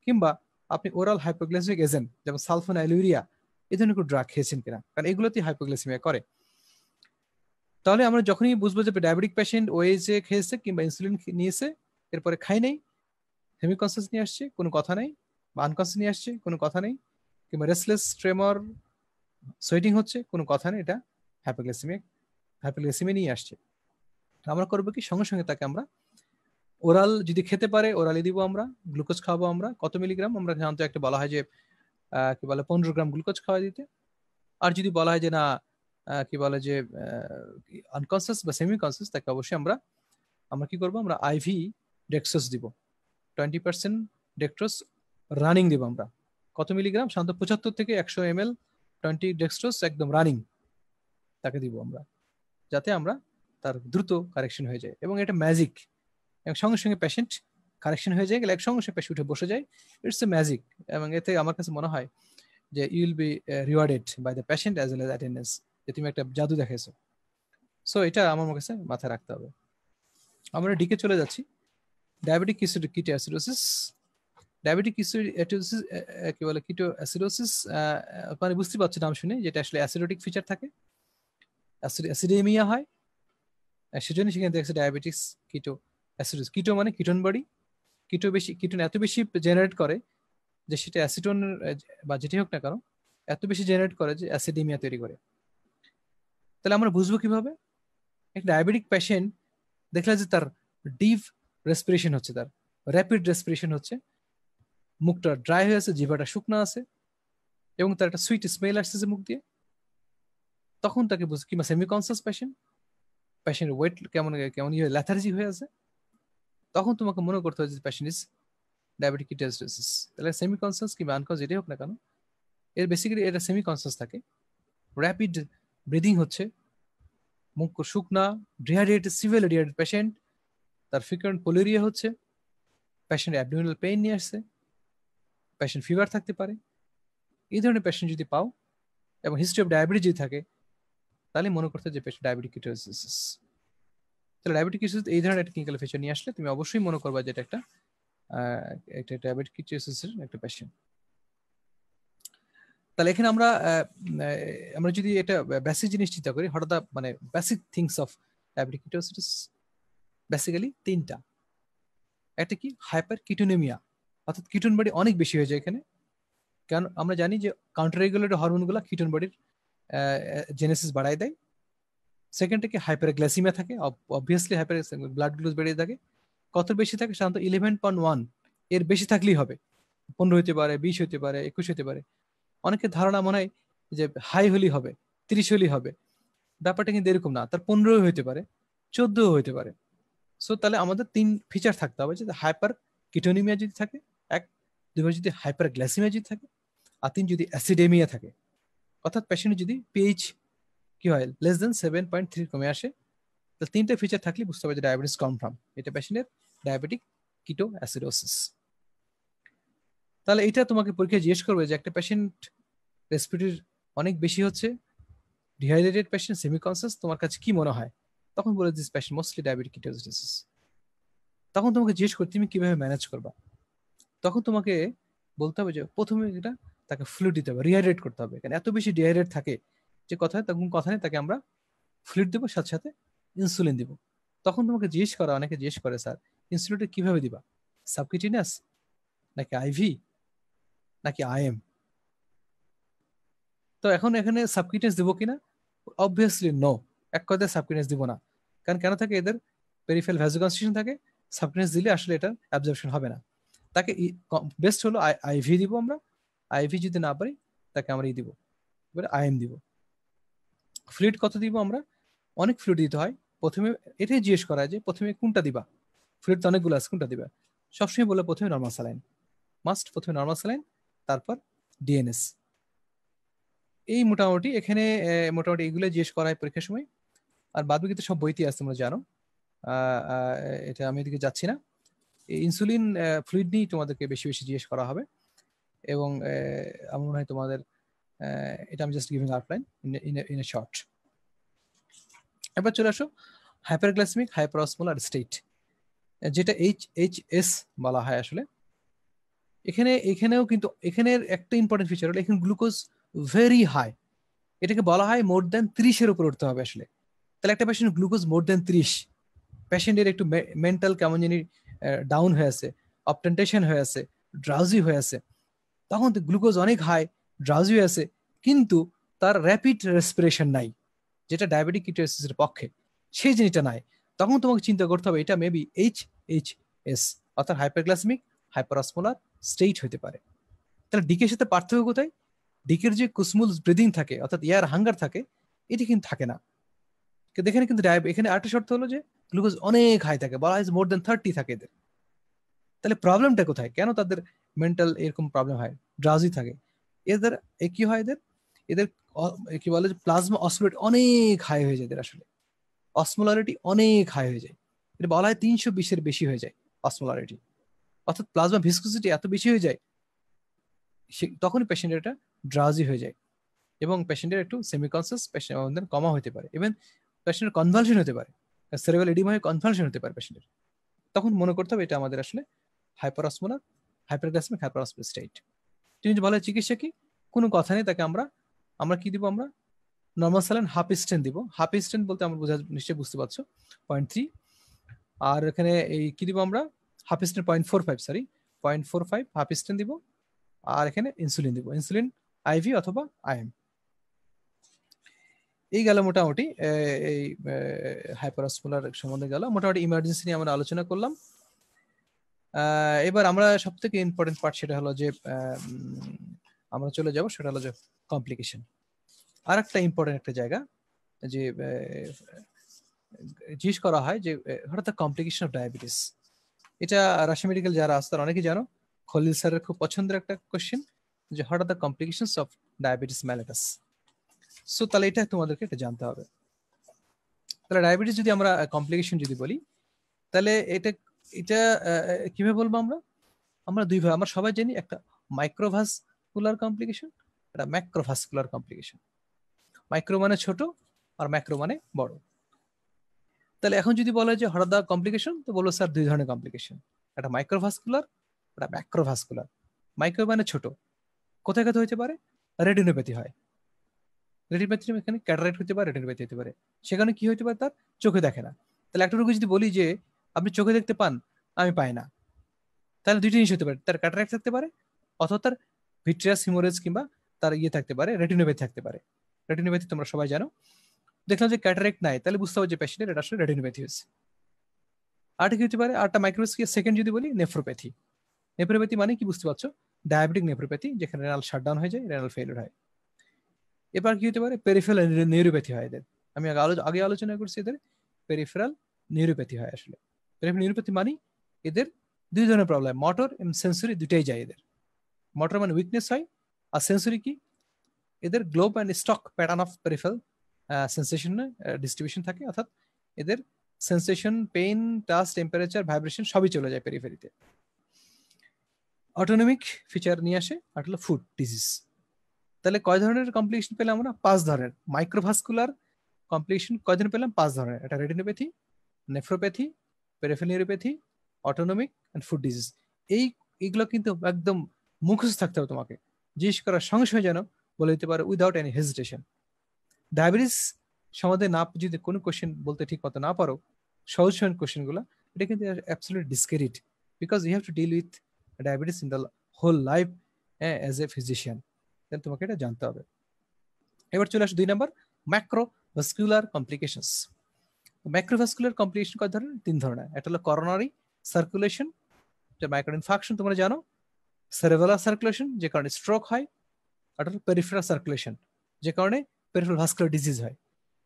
কিংবা আপনি ওরাল হাইপোগ্লাসমিক এজেন্ট যেমন সালফোন অ্যালুরিয়া এই ধরনের কোনো ড্রাগ খেয়েছেন কিনা কারণ এগুলোতেই হাইপোগ্লাসমিয়া করে তাহলে আমরা যখনই বুঝবো যে ডায়াবেটিক পেশেন্ট ও ওয়েজে খেয়েছে কিংবা ইনসুলিন নিয়েছে এরপরে খাই নাই হেমিকনসিয়াস নিয়ে আসছে কোনো কথা নেই বা আনকনসিয়াস নিয়ে আসছে কোনো কথা নেই কিংবা রেসলেস ট্রেমর সোয়েটিং হচ্ছে কোনো কথা নেই এটা হাইপোগ্লাইসেমিক হাইপোগ্লাইসিমে নিয়ে আসছে আমরা করবো কি সঙ্গে সঙ্গে তাকে আমরা ওরাল যদি খেতে পারে ওরালি দিব আমরা গ্লুকোজ খাওয়াবো আমরা কত মিলিগ্রাম আমরা সাধারণত একটা বলা হয় যে কি বলে পনেরো গ্রাম গ্লুকোজ খাওয়া দিতে আর যদি বলা হয় যে না কি বলে যে আনকনসিয়াস বা সেমি কনসিয়াস তাকে অবশ্যই আমরা আমরা কি করব আমরা আইভি ডেক্সোস দিব টোয়েন্টি পার্সেন্ট ডেক্ট্রোস রানিং দিব আমরা কত মিলিগ্রাম সাধারণত পঁচাত্তর থেকে একশো এম এল টোয়েন্টি ডেক্সট্রোস একদম রানিং তাকে দিব আমরা যাতে আমরা তার দ্রুত কারেকশন হয়ে যায় এবং এটা ম্যাজিক এবং সঙ্গে সঙ্গে পেশেন্ট কারেকশন হয়ে যায় গেলে এক সঙ্গে সঙ্গে পেশেন্ট উঠে বসে যায় ইটস এ ম্যাজিক এবং এতে আমার কাছে মনে হয় যে you will be rewarded by the patient as well as attendance যে তুমি একটা জাদু দেখেছো সো এটা আমার কাছে মাথায় রাখতে হবে আমরা ডিকে চলে যাচ্ছি ডায়াবেটিক কিটো অ্যাসিডোসিস ডায়াবেটিক অ্যাটোসিস কি বলে কিটো অ্যাসিডোসিস uh, মানে বুঝতে পারছি নাম শুনে যেটা আসলে অ্যাসিডোটিক ফিচার থাকে অ্যাসিডেমিয়া হয় সেজন্য সেখানে দেখছে ডায়াবেটিস কিটো অ্যাসিডিস কিটো মানে কিটন বডি কিটো বেশি কিটন এত বেশি জেনারেট করে যে সেটা অ্যাসিটন বা যেটি হোক না কারণ এত বেশি জেনারেট করে যে অ্যাসিডেমিয়া তৈরি করে তাহলে আমরা বুঝবো কিভাবে একটা ডায়াবেটিক পেশেন্ট দেখলে যে তার ডিপ রেসপিরেশন হচ্ছে তার র্যাপিড রেসপিরেশন হচ্ছে মুখটা ড্রাই হয়ে আছে জিভাটা শুকনো আছে এবং তার একটা সুইট স্মেল আসতেছে মুখ দিয়ে তখন তাকে বুঝ কিংবা সেমিকনসাস পেশেন্ট পেশেন্টের ওয়েট কেমন কেমন ইয়ে ল্যাথার্জি হয়ে আছে তখন তোমাকে মনে করতে হয় যে পেশেন্ট ইজ ডায়াবেটিক কিটাসিস তাহলে সেমিকনসাস কিংবা আনকনস যেটাই হোক না কেন এর বেসিক্যালি এটা সেমিকনসাস থাকে র্যাপিড ব্রিদিং হচ্ছে মুখ শুকনা ডিহাইড্রেটেড সিভিয়ার ডিহাইড্রেট পেশেন্ট তার ফ্রিকুয়েন্ট পোলেরিয়া হচ্ছে পেশেন্ট অ্যাবডোমিনাল পেইন নিয়ে আসছে পেশেন্ট ফিভার থাকতে পারে এই ধরনের পেশেন্ট যদি পাও এবং হিস্ট্রি অফ ডায়াবেটিস যদি থাকে তাহলে মনে করতে যে পেশেন্ট ডায়াবেটিক কিটোসিস তাহলে ডায়াবেটিক কিটোসিস এই ধরনের একটা ক্লিনিক্যাল ফিচার নিয়ে আসলে তুমি অবশ্যই মনে করবা যে এটা একটা একটা ডায়াবেটিক এর একটা পেশেন্ট তাহলে এখানে আমরা আমরা যদি এটা বেসিক জিনিস চিন্তা করি হঠাৎ মানে basic things of diabetic ketosis basically তিনটা একটা কি হাইপার কিটোনেমিয়া অর্থাৎ কিটোন বডি অনেক বেশি হয়ে যায় এখানে কারণ আমরা জানি যে কাউন্টার রেগুলেটর হরমোনগুলো কিটোন বডির জেনেসিস বাড়ায় দেয় সেকেন্ডটা কি হাইপারগ্লাসিমিয়া থাকে অবভিয়াসলি হাইপার ব্লাড গ্লুকোজ বেড়ে থাকে কত বেশি থাকে সাধারণত ইলেভেন পয়েন্ট ওয়ান এর বেশি থাকলেই হবে পনেরো হতে পারে বিশ হতে পারে একুশ হতে পারে অনেকের ধারণা মনে হয় যে হাই হলেই হবে তিরিশ হলেই হবে ব্যাপারটা কিন্তু এরকম না তার পনেরোই হইতে পারে চোদ্দও হইতে পারে সো তাহলে আমাদের তিন ফিচার থাকতে হবে যে হাইপার কিটোনিমিয়া যদি থাকে এক দুবার যদি হাইপার গ্ল্যাসিমিয়া যদি থাকে আর তিন যদি অ্যাসিডেমিয়া থাকে অর্থাৎ পেশেন্টের যদি পিএইচ কি হয় less than seven point three কমে আসে তাহলে তিনটে ফিচার থাকলে বুঝতে পারবে যে ডায়াবেটিস কনফার্ম এটা পেশেন্টের ডায়াবেটিক কিটো অ্যাসিডোসিস তাহলে এটা তোমাকে পরীক্ষায় জিজ্ঞেস করবে যে একটা পেশেন্ট রেসপিটির অনেক বেশি হচ্ছে ডিহাইড্রেটেড পেশেন্ট কনসিয়াস তোমার কাছে কি মনে হয় তখন বলে this patient mostly diabetic ketosis তখন তোমাকে জিজ্ঞেস করতে তুমি কিভাবে ম্যানেজ করবা তখন তোমাকে বলতে হবে যে প্রথমে এটা তাকে ফ্লু দিতে হবে রিহাইড্রেট করতে হবে কারণ এত বেশি ডিহাইড্রেট থাকে যে কথা তখন কথা নেই তাকে আমরা ফ্লুইড দেবো সাথে সাথে ইনসুলিন দিব তখন তোমাকে জিজ্ঞেস করা অনেকে জিজ্ঞেস করে স্যার ইনসুলিনটা কিভাবে দিবা সাবকিটিনাস নাকি আইভি নাকি আইএম তো এখন এখানে সাবকিটেন্স দিব কিনা অবভিয়াসলি নো এক কথায় সাবকিটিনাস দিব না কারণ কেন থাকে এদের পেরিফেল ভ্যাজু থাকে সাবকিটিনাস দিলে আসলে এটার অ্যাবজর্পশন হবে না তাকে বেস্ট হলো আইভি দিব আমরা আইভি যদি না পারি তাকে আমরা ই দিব এবারে আইএম দিব ফ্লুইড কত দিব আমরা অনেক ফ্লুইড দিতে হয় প্রথমে এটাই জিজ্ঞেস করা যে প্রথমে কোনটা দিবা ফ্লুইড তো অনেকগুলো আছে কোনটা দিবা সবসময় বলে প্রথমে নর্মাল স্যালাইন মাস্ট প্রথমে নর্মাল স্যালাইন তারপর ডিএনএস এই মোটামুটি এখানে মোটামুটি এগুলো জিজ্ঞেস করা হয় পরীক্ষার সময় আর বাদ বাকি তো সব বইতে আছে তোমরা জানো এটা আমি এদিকে যাচ্ছি না ইনসুলিন ফ্লুইড নিয়েই তোমাদেরকে বেশি বেশি জিজ্ঞেস করা হবে এবং আমার মনে হয় তোমাদের এটা আমি just giving outline in a short এবার চলে আসো হাইপারগ্লাসমিক হাইপারসমোলার স্টেট যেটা এইচ এইচ এস বলা হয় আসলে এখানে এখানেও কিন্তু এখানের একটা ইম্পর্টেন্ট ফিচার হলো এখানে গ্লুকোজ ভেরি হাই এটাকে বলা হয় মোর দেন ত্রিশের উপর উঠতে হবে আসলে তাহলে একটা পেশেন্ট গ্লুকোজ মোর দেন ত্রিশ পেশেন্টের একটু মেন্টাল কেমন জানি ডাউন হয়ে আছে অপটেন্টেশন হয়ে আছে ড্রাউজি হয়ে আছে তখন তো গ্লুকোজ অনেক হাই ড্রাউজি আছে কিন্তু তার র্যাপিড রেসপিরেশন নাই যেটা ডায়াবেটিক কিটোসিসের পক্ষে সেই জিনিসটা নাই তখন তোমাকে চিন্তা করতে হবে এটা মেবি এইচ এইচ এস অর্থাৎ হাইপারগ্লাসমিক হাইপারসমোলার স্টেট হতে পারে তাহলে ডিকের সাথে পার্থক্য কোথায় ডিকের যে কুসমুল ব্রিদিং থাকে অর্থাৎ এয়ার হাঙ্গার থাকে এটি কিন্তু থাকে না কিন্তু এখানে কিন্তু এখানে আরেকটা শর্ত হলো যে গ্লুকোজ অনেক হাই থাকে বলা হয় মোর দেন থার্টি থাকে এদের তাহলে প্রবলেমটা কোথায় কেন তাদের মেন্টাল এরকম প্রবলেম হয় ড্রাউজি থাকে এদের এ কি হয় এদের এদের কি বলে যে প্লাজমা অসমোলারিটি অনেক হাই হয়ে যায় এদের আসলে অসমোলারিটি অনেক হাই হয়ে যায় এটা বলা হয় তিনশো বিশের বেশি হয়ে যায় অসমোলারিটি অর্থাৎ প্লাজমা ভিসকোসিটি এত বেশি হয়ে যায় তখনই পেশেন্টের এটা ড্রাউজি হয়ে যায় এবং পেশেন্টের একটু কনসিয়াস পেশেন্ট কমা হতে পারে ইভেন পেশেন্টের কনভালশন হতে পারে সেরেবেল এডিমা হয়ে কনভালশন হতে পারে পেশেন্টের তখন মনে করতে হবে এটা আমাদের আসলে হাইপারসমোলার হাইপারগ্লাসমিক হাইপারসমিক স্টেট তিনি বলে চিকিৎসা কি কোনো কথা নেই তাকে আমরা আমরা কি দিব আমরা নর্মাল স্যালেন হাফ স্টেন দিব হাফ স্টেন বলতে আমরা বোঝা নিশ্চয়ই বুঝতে পারছো পয়েন্ট থ্রি আর এখানে এই কি দিব আমরা half strength point four five sorry point four five half strength দিব আর এখানে ইনসুলিন দিব ইনসুলিন আইভি অথবা আইএম এই গেল মোটামুটি এই হাইপারসমোলার সম্বন্ধে গেল মোটামুটি ইমার্জেন্সি নিয়ে আমরা আলোচনা করলাম এবার আমরা সব থেকে ইম্পর্টেন্ট পার্ট সেটা হলো যে আমরা চলে যাব সেটা হলো যে কমপ্লিকেশন আর একটা ইম্পর্টেন্ট একটা জায়গা যে জিজ্ঞেস করা হয় যে হঠাৎ কমপ্লিকেশন অফ ডায়াবেটিস এটা রাশি মেডিকেল যারা আছে তারা অনেকেই জানো খলিল স্যারের খুব পছন্দের একটা কোশ্চেন যে হঠাৎ the complication of diabetes mellitus so তাহলে এটা তোমাদেরকে এটা জানতে হবে তাহলে ডায়াবেটিস যদি আমরা কমপ্লিকেশন যদি বলি তাহলে এটা এটা কিভাবে বলবো আমরা আমরা দুই ভাবে আমরা সবাই জানি একটা মাইক্রোভাসকুলার কমপ্লিকেশন একটা ম্যাক্রোভাসকুলার কমপ্লিকেশন মাইক্রো মানে ছোট আর ম্যাক্রো মানে বড় তাহলে এখন যদি বলা যে হঠাৎ কমপ্লিকেশন তো বলবো স্যার দুই ধরনের কমপ্লিকেশন একটা মাইক্রোভাসকুলার একটা ম্যাক্রোভাসকুলার মাইক্রো মানে ছোট কোথায় কোথায় হতে পারে রেডিনোপ্যাথি হয় রেডিনোপ্যাথি মানে এখানে ক্যাটারাইট হতে পারে রেডিনোপ্যাথি হতে পারে সেখানে কি হতে পারে তার চোখে দেখে না তাহলে একটা রোগী যদি বলি যে আপনি চোখে দেখতে পান আমি পাই না তাহলে দুইটি জিনিস হতে পারে তার ক্যাটারাক্ট থাকতে পারে অথবা তার ভিট্রিয়াস হিমোরেজ কিংবা তার ইয়ে থাকতে পারে রেটিনোপ্যাথি থাকতে পারে রেটিনোপ্যাথি তোমরা সবাই জানো দেখলাম যে ক্যাটারেক্ট নাই তাহলে বুঝতে হবে যে পেশেন্টের এটা আসলে রেটিনোপ্যাথি হয়েছে আরটা কি হতে পারে আরটা মাইক্রোস্কি সেকেন্ড যদি বলি নেফ্রোপ্যাথি নেফ্রোপ্যাথি মানে কি বুঝতে পারছো ডায়াবেটিক নেফ্রোপ্যাথি যেখানে রেনাল শাটডাউন হয়ে যায় রেনাল ফেলিওর হয় এবার কি হতে পারে পেরিফেরাল নিউরোপ্যাথি হয় এদের আমি আগে আগে আলোচনা করছি এদের পেরিফেরাল নিউরোপ্যাথি হয় আসলে রেভিনিউ মানি এদের দুই ধরনের প্রবলেম মটর এবং সেন্সরি দুটাই যায় এদের মটর মানে উইকনেস হয় আর সেন্সরি কি এদের glove and stock pattern of peripheral sensation distribution থাকে অর্থাৎ এদের sensation pain touch temperature vibration সবই চলে যায় পেরিফেরিতে অটোনমিক ফিচার নিয়ে আসে আর হলো ফুড ডিজিজ তাহলে কয় ধরনের কমপ্লিকেশন পেলাম আমরা পাঁচ ধরনের মাইক্রোভাস্কুলার কমপ্লিকেশন কয় ধরনের পেলাম পাঁচ ধরনের একটা retinopathy nephropathy peripheral neuropathy autonomic and foot disease এই এইগুলো কিন্তু একদম মুখস্থ থাকতে হবে তোমাকে জিজ্ঞেস করার সঙ্গে সঙ্গে যেন বলে দিতে পারে উইদাউট এনি হেজিটেশন ডায়াবেটিস সম্বন্ধে না যদি কোনো কোশ্চেন বলতে ঠিক মতো না পারো সহজ সহজ কোয়েশ্চেনগুলো এটা কিন্তু absolute discredit because you have to deal with diabetes in the whole life as a physician তাহলে তোমাকে এটা জানতে হবে এবার চলে আসো দুই number macro vascular complications macrovascular complication কয় ধরনের তিন ধরনের একটা হলো করোনারি সার্কুলেশন যে মাইক্রো ইনফাকশন তোমরা জানো সেরেভেলার সার্কুলেশন যে কারণে স্ট্রোক হয় একটা হলো পেরিফেরাল সার্কুলেশন যে কারণে পেরিফেরাল ভাস্কুলার ডিজিজ হয়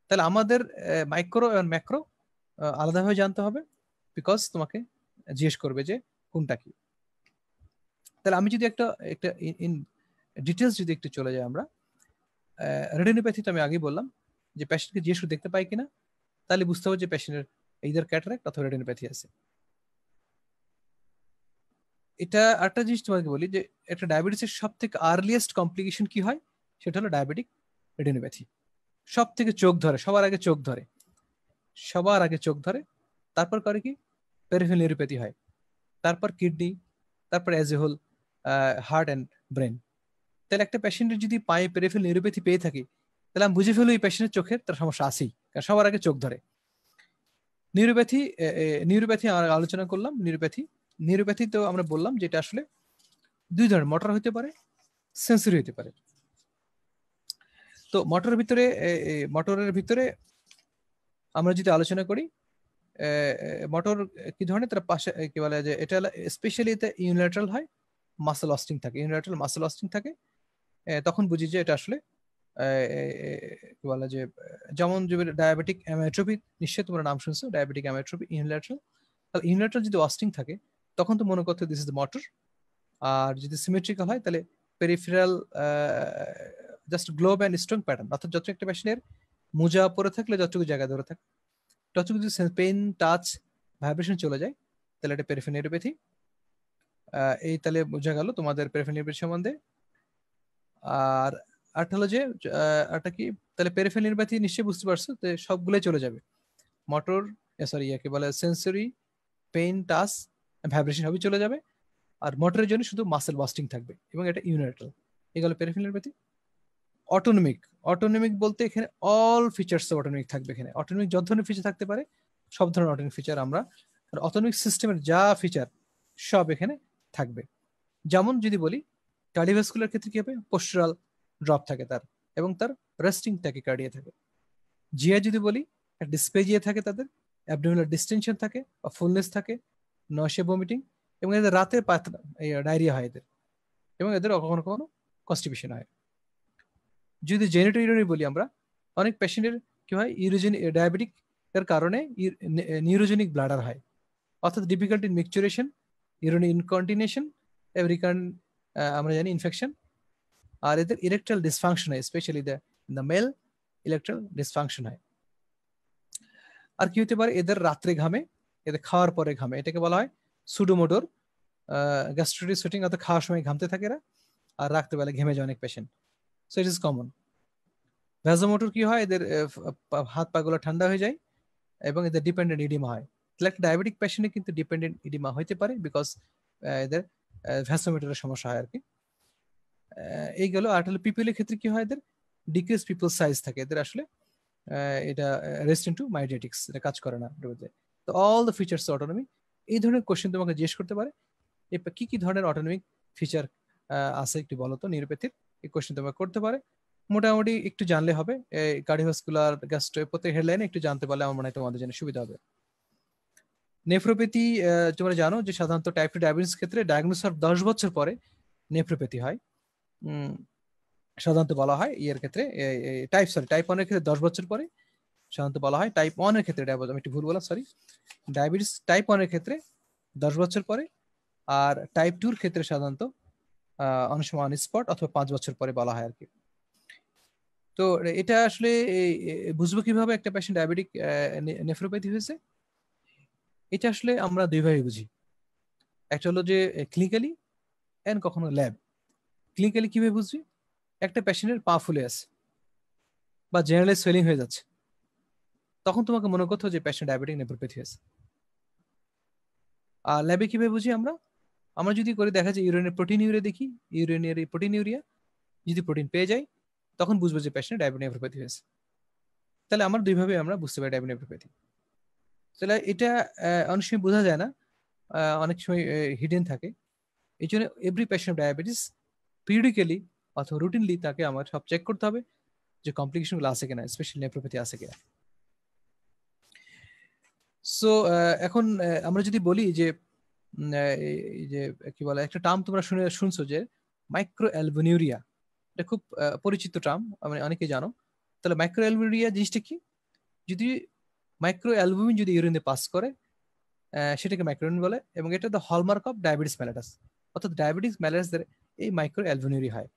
তাহলে আমাদের মাইক্রো এবং ম্যাক্রো আলাদাভাবে জানতে হবে বিকজ তোমাকে জিজ্ঞেস করবে যে কোনটা কি তাহলে আমি যদি একটা একটা ইন ডিটেলস যদি একটু চলে যাই আমরা রেডিনোপ্যাথিটা আমি আগেই বললাম যে প্যাশেন্টকে জিজ্ঞেস দেখতে পাই কিনা তাহলে বুঝতে হবে যে পেশেন্টের ইদার ক্যাটারাক্ট অথবা রেটিনোপ্যাথি আছে এটা একটা জিনিস তোমাকে বলি যে একটা ডায়াবেটিসের সব থেকে আর্লিয়েস্ট কমপ্লিকেশন কি হয় সেটা হলো ডায়াবেটিক রেটিনোপ্যাথি সব থেকে চোখ ধরে সবার আগে চোখ ধরে সবার আগে চোখ ধরে তারপর করে কি নিউরোপ্যাথি হয় তারপর কিডনি তারপর as a whole heart and brain তাহলে একটা পেশেন্টের যদি পায়ে পেরিফেল নিউরোপ্যাথি পেয়ে থাকে তাহলে আমি বুঝে ফেলি পেশেন্টের চোখে তার সমস্যা আছেই কারণ সবার আগে চোখ ধরে নিউরোপ্যাথি নিউরোপ্যাথি আমরা আলোচনা করলাম নিউরোপ্যাথি নিউরোপ্যাথি তো আমরা বললাম যেটা আসলে দুই ধরনের মোটর হতে পারে সেন্সরি হতে পারে তো মোটরের ভিতরে মোটরের ভিতরে আমরা যদি আলোচনা করি মোটর কি ধরনের তার পাশে কি বলে যে এটা স্পেশালি এতে ইউনিলেটারাল হয় মাসেল অস্টিং থাকে ইউনিলেটারাল মাসেল অস্টিং থাকে তখন বুঝি যে এটা আসলে বলে যে যেমন ডায়াবেটিক অ্যামেট্রোপি নিশ্চয়ই তোমরা নাম শুনছো ডায়াবেটিক অ্যামেট্রোপি ইনলেট্রাল তাহলে ইনলেট্রাল যদি ওয়াস্টিং থাকে তখন তো মনে করতে দিস ইজ মটর আর যদি সিমেট্রিক্যাল হয় তাহলে peripheral just glove and stocking pattern অর্থাৎ যতটুকু একটা পেশেন্টের মোজা পরে থাকলে যতটুকু জায়গায় ধরে থাকে ততটুকু যদি পেন টাচ ভাইব্রেশন চলে যায় তাহলে এটা পেরিফেনিরোপ্যাথি এই তাহলে বোঝা গেল তোমাদের পেরিফেনিরোপ্যাথি সম্বন্ধে আর আরটা হলো যে একটা কি তাহলে পেরিফেরিয়াল ব্যাথি নিশ্চয়ই বুঝতে পারছো তো সবগুলোই চলে যাবে মোটর সরি ইয়াকে বলে সেন্সরি পেইন টাস ভাইব্রেশন সবই চলে যাবে আর মোটরের জন্য শুধু মাসেল বাস্টিং থাকবে এবং এটা ইউনিটাল এগুলো পেরিফেরিয়াল ব্যাথি অটোনমিক অটোনমিক বলতে এখানে অল ফিচার্স অটোনমিক থাকবে এখানে অটোনমিক যত ধরনের ফিচার থাকতে পারে সব ধরনের অটোনমিক ফিচার আমরা আর অটোনমিক সিস্টেমের যা ফিচার সব এখানে থাকবে যেমন যদি বলি কার্ডিভাস্কুলার ক্ষেত্রে কি হবে পোস্টারাল ড্রপ থাকে তার এবং তার রেস্টিং ট্যাকিকার্ডিয়া থাকে জিয়া যদি বলি ডিসপেজিয়া থাকে তাদের অ্যাবডোমিনাল ডিস্টেনশন থাকে বা ফুলনেস থাকে নশে ভমিটিং এবং এদের রাতে ডায়রিয়া হয় এদের এবং এদের কখনো কখনো কনস্টিপেশন হয় যদি জেনেটো ইউরিনারি বলি আমরা অনেক পেশেন্টের কি হয় ইউরোজেন ডায়াবেটিক এর কারণে নিউরোজেনিক ব্লাডার হয় অর্থাৎ ডিফিকাল্টি মিকচুরেশন ইউরোনি ইনকন্টিনেশন এবং আমরা জানি ইনফেকশন আর এদের ইলেকট্রাল ডিসফাংশন হয় specially the the male erectile dysfunction হয় আর কি হতে পারে এদের রাত্রে ঘামে এদের খাওয়ার পরে ঘামে এটাকে বলা হয় সুডোমোডোর গ্যাস্ট্রিটিস সুটিং অর্থাৎ খাওয়ার সময় ঘামতে থাকে এরা আর রাত্রেবেলা ঘেমে যায় অনেক patient so it is common vasomotor কি হয় এদের হাত পাগুলো ঠান্ডা হয়ে যায় এবং এদের ডিপেন্ডেন্ট ইডিমা হয় তাহলে একটা ডায়াবেটিক পেশেন্টে কিন্তু ডিপেন্ডেন্ট ইডিমা হইতে পারে বিকজ এদের ভ্যাসোমিটারের সমস্যা হয় আর কি এই গেল আর তাহলে পিপিএল এর ক্ষেত্রে কি হয় এদের ডিক্রিজ পিপল সাইজ থাকে এদের আসলে এটা রেস্ট টু মাইডিয়াটিক্স এটা কাজ করে না তো অল দ্য ফিচার্স অটোনমি এই ধরনের কোশ্চেন তোমাকে জিজ্ঞেস করতে পারে কি কি ধরনের অটোনমিক ফিচার আছে একটু বলো তো নিরপেথির এই কোশ্চেন তোমাকে করতে পারে মোটামুটি একটু জানলে হবে কার্ডিওভাস্কুলার গ্যাস্ট্রো প্রত্যেক হেডলাইনে একটু জানতে পারলে আমার মনে হয় তোমাদের জন্য সুবিধা হবে নেফ্রোপ্যাথি তোমরা জানো যে সাধারণত টাইপ টু ডায়াবেটিস ক্ষেত্রে ডায়াগনোসিস দশ বছর পরে নেফ্রোপ্যাথি হয় সাধারণত বলা হয় ইয়ের ক্ষেত্রে টাইপ সরি টাইপ ওয়ানের ক্ষেত্রে দশ বছর পরে সাধারণত বলা হয় টাইপ ওয়ানের ক্ষেত্রে আমি একটু ভুল বলা সরি ডায়াবেটিস টাইপ ওয়ানের ক্ষেত্রে দশ বছর পরে আর টাইপ টুর ক্ষেত্রে সাধারণত অনেক সময় অন স্পট অথবা পাঁচ বছর পরে বলা হয় আর কি তো এটা আসলে বুঝবো কিভাবে একটা পেশেন্ট ডায়াবেটিক নেফ্রোপ্যাথি হয়েছে এটা আসলে আমরা দুইভাবে বুঝি একটা হলো যে ক্লিনিক্যালি অ্যান্ড কখনো ল্যাব ক্লিনিক্যালি কিভাবে বুঝবি একটা পেশেন্টের পা ফুলে আছে বা জেনারেলি সোয়েলিং হয়ে যাচ্ছে তখন তোমাকে মনে করতে যে পেশেন্ট ডায়াবেটিক নেপ্রোপ্যাথি আছে আর ল্যাবে কিভাবে বুঝি আমরা আমরা যদি করে দেখা যায় ইউরিনের প্রোটিন ইউরিয়া দেখি ইউরিনের প্রোটিন ইউরিয়া যদি প্রোটিন পেয়ে যাই তখন বুঝবো যে পেশেন্ট ডায়াবেটিক নেপ্রোপ্যাথি হয়েছে তাহলে আমার দুইভাবে আমরা বুঝতে পারি ডায়াবেটিক নেপ্রোপ্যাথি তাহলে এটা অনেক সময় বোঝা যায় না অনেক সময় হিডেন থাকে এই জন্য এভরি পেশেন্ট ডায়াবেটিস পিরিয়ডিক্যালি অথবা রুটিনলি তাকে আমার সব চেক করতে হবে যে কমপ্লিকেশনগুলো আছে কিনা স্পেশালি নেপ্রোপ্যাথি আছে কিনা সো এখন আমরা যদি বলি যে যে কি বলে একটা টার্ম তোমরা শুনে শুনছো যে মাইক্রো অ্যালবোনিউরিয়া এটা খুব পরিচিত টার্ম মানে অনেকে জানো তাহলে মাইক্রো অ্যালবোনিউরিয়া জিনিসটা কি যদি মাইক্রো অ্যালবুমিন যদি ইউরিনে পাস করে সেটাকে মাইক্রোইন বলে এবং এটা the hallmark of diabetes mellitus অর্থাৎ ডায়াবেটিস ম্যালেটাসদের এই মাইক্রো অ্যালভেনারি হয়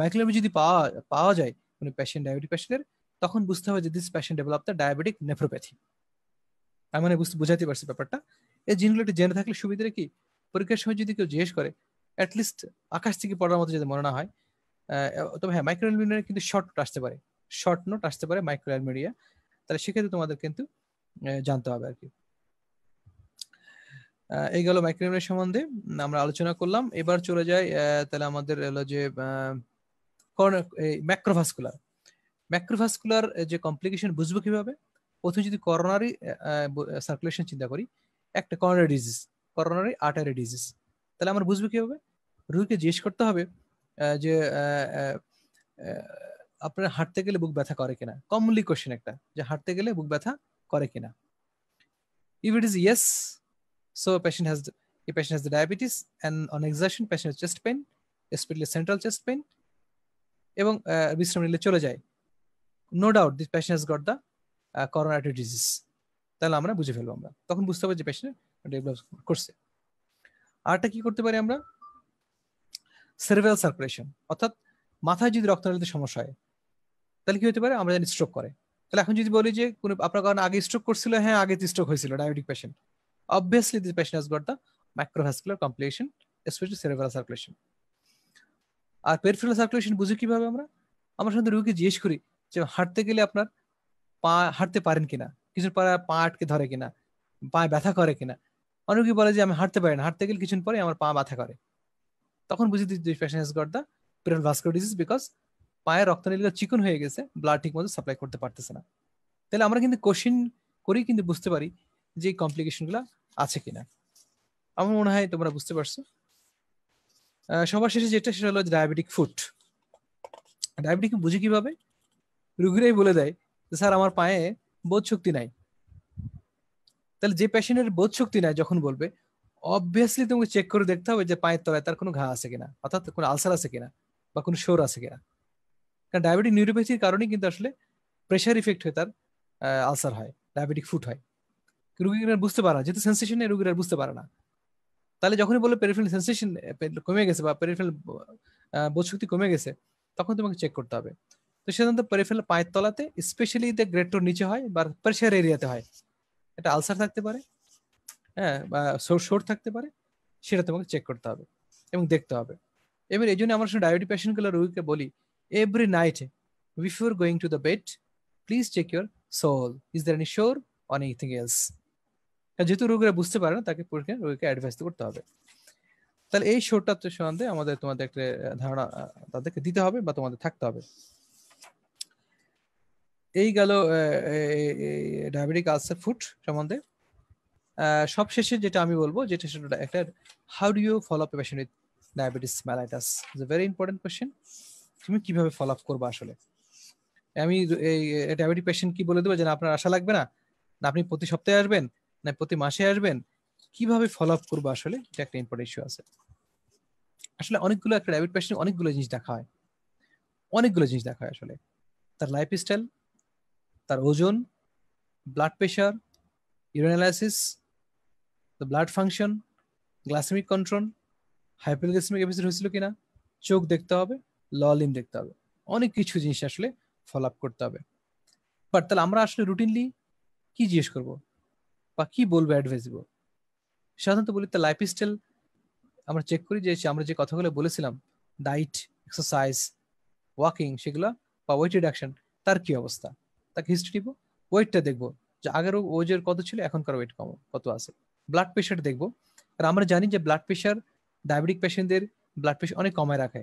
মাইক্রোলভি যদি পাওয়া পাওয়া যায় কোনো প্যাশেন্ট ডায়াবেটিক প্যাশেন্টের তখন বুঝতে হবে যে this patient develop the diabetic nephropathy তার মানে বুঝতে বোঝাতে পারছি ব্যাপারটা এই জিনগুলো একটু জেনে থাকলে সুবিধা কি পরীক্ষার সময় যদি কেউ জিজ্ঞেস করে অ্যাটলিস্ট আকাশ থেকে পড়ার মতো যদি মনে না হয় তবে হ্যাঁ মাইক্রো মাইক্রোঅ্যালমিনিয়া কিন্তু শর্ট নোট আসতে পারে শর্ট নোট আসতে পারে মাইক্রো মাইক্রোঅ্যালমিনিয়া তাহলে সেক্ষেত্রে তোমাদের কিন্তু জানতে হবে আর কি এই গেল মাইক্রোমিটার সম্বন্ধে আমরা আলোচনা করলাম এবার চলে যাই তাহলে আমাদের হলো যে ম্যাক্রোভাস্কুলার ম্যাক্রোভাস্কুলার যে কমপ্লিকেশন বুঝবো কিভাবে প্রথমে যদি করোনারি সার্কুলেশন চিন্তা করি একটা coronary disease coronary artery disease তাহলে আমরা বুঝবো কিভাবে রুগীকে জিজ্ঞেস করতে হবে যে আপনার হাঁটতে গেলে বুক ব্যথা করে কিনা কমনলি কোশ্চেন একটা যে হাঁটতে গেলে বুক ব্যথা করে কিনা if it is yes So a patient has a patient has the diabetes and on exertion patient has chest pain, especially central chest pain এবং বিশ্রাম নিলে চলে যায় no doubt this patient has got the coronary disease তাহলে আমরা বুঝে ফেলবো আমরা তখন বুঝতে পারবো যে পেশেন্ট ডেভেলপ করছে আরটা কি করতে পারি আমরা সেরভেল সার্কুলেশন অর্থাৎ মাথায় যদি রক্তনালীতে সমস্যা হয় তাহলে কি হতে পারে আমরা জানি স্ট্রোক করে তাহলে এখন যদি বলি যে কোনো আপনার কারণে আগে স্ট্রোক করছিল হ্যাঁ আগে স্ট্রোক হয়েছিল diabetic patient Obviously, the patient has got the macrovascular completion, especially cerebral circulation. আর পেরিফেরাল সার্কুলেশন বুঝি কিভাবে আমরা আমরা সাধারণত রোগীকে জিজ্ঞেস করি যে হাঁটতে গেলে আপনার পা হাঁটতে পারেন কিনা কিছু পরে পা আটকে ধরে কিনা পায়ে ব্যথা করে কিনা অনেকে বলে যে আমি হাঁটতে পারি না হাঁটতে গেলে কিছুদিন পরে আমার পা ব্যথা করে তখন বুঝি দিই patient has got the peripheral vascular disease because পায়ের রক্তনীলিকা চিকন হয়ে গেছে ব্লাড ঠিক মতো সাপ্লাই করতে পারতেছে না তাহলে আমরা কিন্তু কোশ্চিন করেই কিন্তু বুঝতে পারি যে গুলা আছে কিনা আমার মনে হয় তোমরা বুঝতে পারছো সবার শেষে যেটা সেটা হলো ডায়াবেটিক ফুট ডায়াবেটিক বুঝি কিভাবে রুগীরাই বলে দেয় যে স্যার আমার পায়ে বোধ শক্তি নাই তাহলে যে পেশেন্টের বোধ শক্তি নাই যখন বলবে অবভিয়াসলি তোমাকে চেক করে দেখতে হবে যে পায়ের তলায় তার কোনো ঘা আছে কিনা অর্থাৎ কোনো আলসার আছে কিনা বা কোনো শোর আছে কিনা কারণ ডায়াবেটিক নিউরোপ্যাথির কারণে কিন্তু আসলে প্রেশার ইফেক্ট হয়ে তার আলসার হয় ডায়াবেটিক ফুট হয় রুগীরা বুঝতে পারে যেহেতু সেন্সেশন নেই রুগীরা বুঝতে পারে না তাহলে যখনই বলে পেরিফেরাল সেন্সেশন কমে গেছে বা পেরিফেরাল বোধশক্তি কমে গেছে তখন তোমাকে চেক করতে হবে তো সাধারণত পেরিফেরাল পায়ের তলাতে স্পেশালি দ্য গ্রেটর নিচে হয় বা প্রেশার এরিয়াতে হয় এটা আলসার থাকতে পারে হ্যাঁ বা সোর শোর থাকতে পারে সেটা তোমাকে চেক করতে হবে এবং দেখতে হবে এবার এই জন্য আমরা ডায়াবেটিক পেশেন্টগুলো রুগীকে বলি every night before going to the bed please check your sole is there any sore on anything else যেহেতু রোগীরা বুঝতে পারে না তাকে পরীক্ষা রোগীকে অ্যাডভাইস করতে হবে তাহলে এই শোটা সম্বন্ধে আমাদের তোমাদের একটা ধারণা তাদেরকে দিতে হবে বা তোমাদের থাকতে হবে এই গেল ডায়াবেটিক আলসার ফুড সম্বন্ধে সব শেষে যেটা আমি বলবো যেটা সেটা একটা how do you follow up patient with diabetes mellitus is a very important question তুমি কিভাবে ফলো আপ করবো আসলে আমি এই ডায়াবেটিক পেশেন্ট কি বলে দেবো যে আপনার আশা লাগবে না আপনি প্রতি সপ্তাহে আসবেন না প্রতি মাসে আসবেন কিভাবে ফলো আপ করবো আসলে এটা একটা ইম্পর্টেন্ট ইস্যু আছে আসলে অনেকগুলো একটা র্যাবিট পেশেন্ট অনেকগুলো জিনিস দেখা হয় অনেকগুলো জিনিস দেখা হয় আসলে তার লাইফ স্টাইল তার ওজন blood pressure urinalysis blood function glycemic control hypoglycemic episode হয়েছিল কিনা চোখ দেখতে হবে ললিম দেখতে হবে অনেক কিছু জিনিস আসলে ফলো আপ করতে হবে বাট তাহলে আমরা আসলে রুটিনলি কি জিজ্ঞেস করবো বা কি বলবো অ্যাডভাইসবো সাধারণত বলি তো লাইফ স্টাইল আমরা চেক করি যে আমরা যে কথাগুলো বলেছিলাম ডাইট এক্সারসাইজ ওয়াকিং সেগুলো বা ওয়েট রিডাকশন তার কি অবস্থা তাকে হিস্ট্রি দিব ওয়েটটা দেখবো যে আগের ওজের কত ছিল এখনকার ওয়েট কম কত আছে ব্লাড প্রেশার দেখবো কারণ আমরা জানি যে ব্লাড প্রেশার ডায়াবেটিক পেশেন্টদের ব্লাড প্রেশার অনেক কমায় রাখে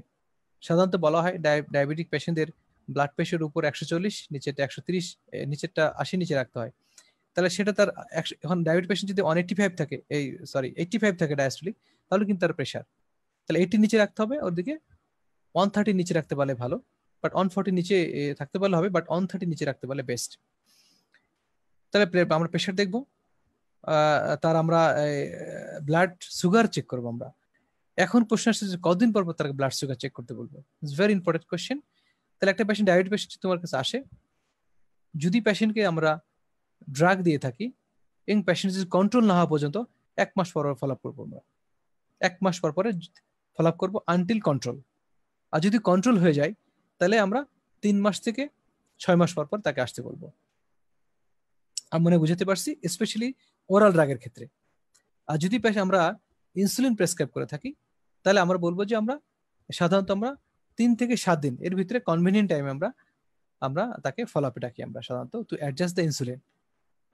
সাধারণত বলা হয় ডায়াবেটিক পেশেন্টদের ব্লাড প্রেশার উপর একশো চল্লিশ নিচেরটা একশো তিরিশ নিচেরটা আশি নিচে রাখতে হয় তাহলে সেটা তার এখন ডায়াবেটিক পেশেন্ট যদি ওয়ান এইটি ফাইভ থাকে এই সরি এইটটি ফাইভ থাকে ডায়াস্টলিক তাহলে কিন্তু তার প্রেশার তাহলে এইটি নিচে রাখতে হবে দিকে ওয়ান থার্টির নিচে রাখতে পারলে ভালো বাট ওয়ান ফর্টি নিচে থাকতে পারলে হবে বাট ওয়ান থার্টি নিচে রাখতে পারলে বেস্ট তাহলে আমরা প্রেশার দেখবো তার আমরা ব্লাড সুগার চেক করবো আমরা এখন প্রশ্ন আসছে যে কদিন পর পর তাকে ব্লাড সুগার চেক করতে বলবো ইটস ভেরি ইম্পর্টেন্ট কোয়েশ্চেন তাহলে একটা পেশেন্ট ডায়াবেটিক পেশেন্ট তোমার কাছে আসে যদি পেশেন্টকে আমরা ড্রাগ দিয়ে থাকি এবং প্যাশেন্ট যদি কন্ট্রোল না হওয়া পর্যন্ত এক মাস পর ফলাপ করবো আমরা এক মাস পর পরে ফলাপ করব আনটিল কন্ট্রোল আর যদি কন্ট্রোল হয়ে যায় তাহলে আমরা তিন মাস থেকে ছয় মাস পর পর তাকে আসতে বলবো আমি মনে বুঝাতে পারছি স্পেশালি ওরাল ড্রাগের ক্ষেত্রে আর যদি আমরা ইনসুলিন প্রেসক্রাইব করে থাকি তাহলে আমরা বলবো যে আমরা সাধারণত আমরা তিন থেকে সাত দিন এর ভিতরে কনভিনিয়েন্ট টাইমে আমরা আমরা তাকে ফলাপে ডাকি আমরা সাধারণত টু অ্যাডজাস্ট দ্য ইনসুলিন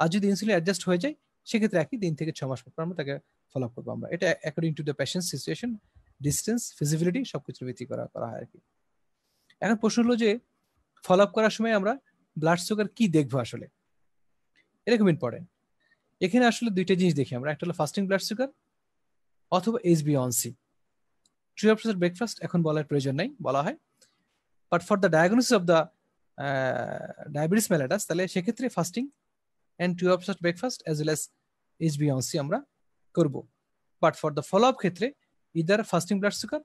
আর যদি ইনসুলিন অ্যাডজাস্ট হয়ে যায় সেক্ষেত্রে একই দিন থেকে ছ মাস পর আমরা তাকে ফলো আপ করবো আমরা এটা according to the patient situation distance feasibility কিছুর ভিত্তি করা করা হয় আর কি এখন প্রশ্ন হলো যে ফলো আপ করার সময় আমরা ব্লাড সুগার কি দেখবো আসলে এরকম ইম্পর্টেন্ট এখানে আসলে দুইটা জিনিস দেখি আমরা একটা হলো ফাস্টিং ব্লাড সুগার অথবা এস বি অনসি ট্রি অফিসার ব্রেকফাস্ট এখন বলার প্রয়োজন নাই বলা হয় but for the diagnosis of the diabetes mellitus তাহলে সেক্ষেত্রে ফাস্টিং অ্যান্ড টু অফ সার্ট breakfast as well as H BOC আমরা করব but for the follow up ক্ষেত্রে ইদার ফাস্টিং ব্লাড সুগার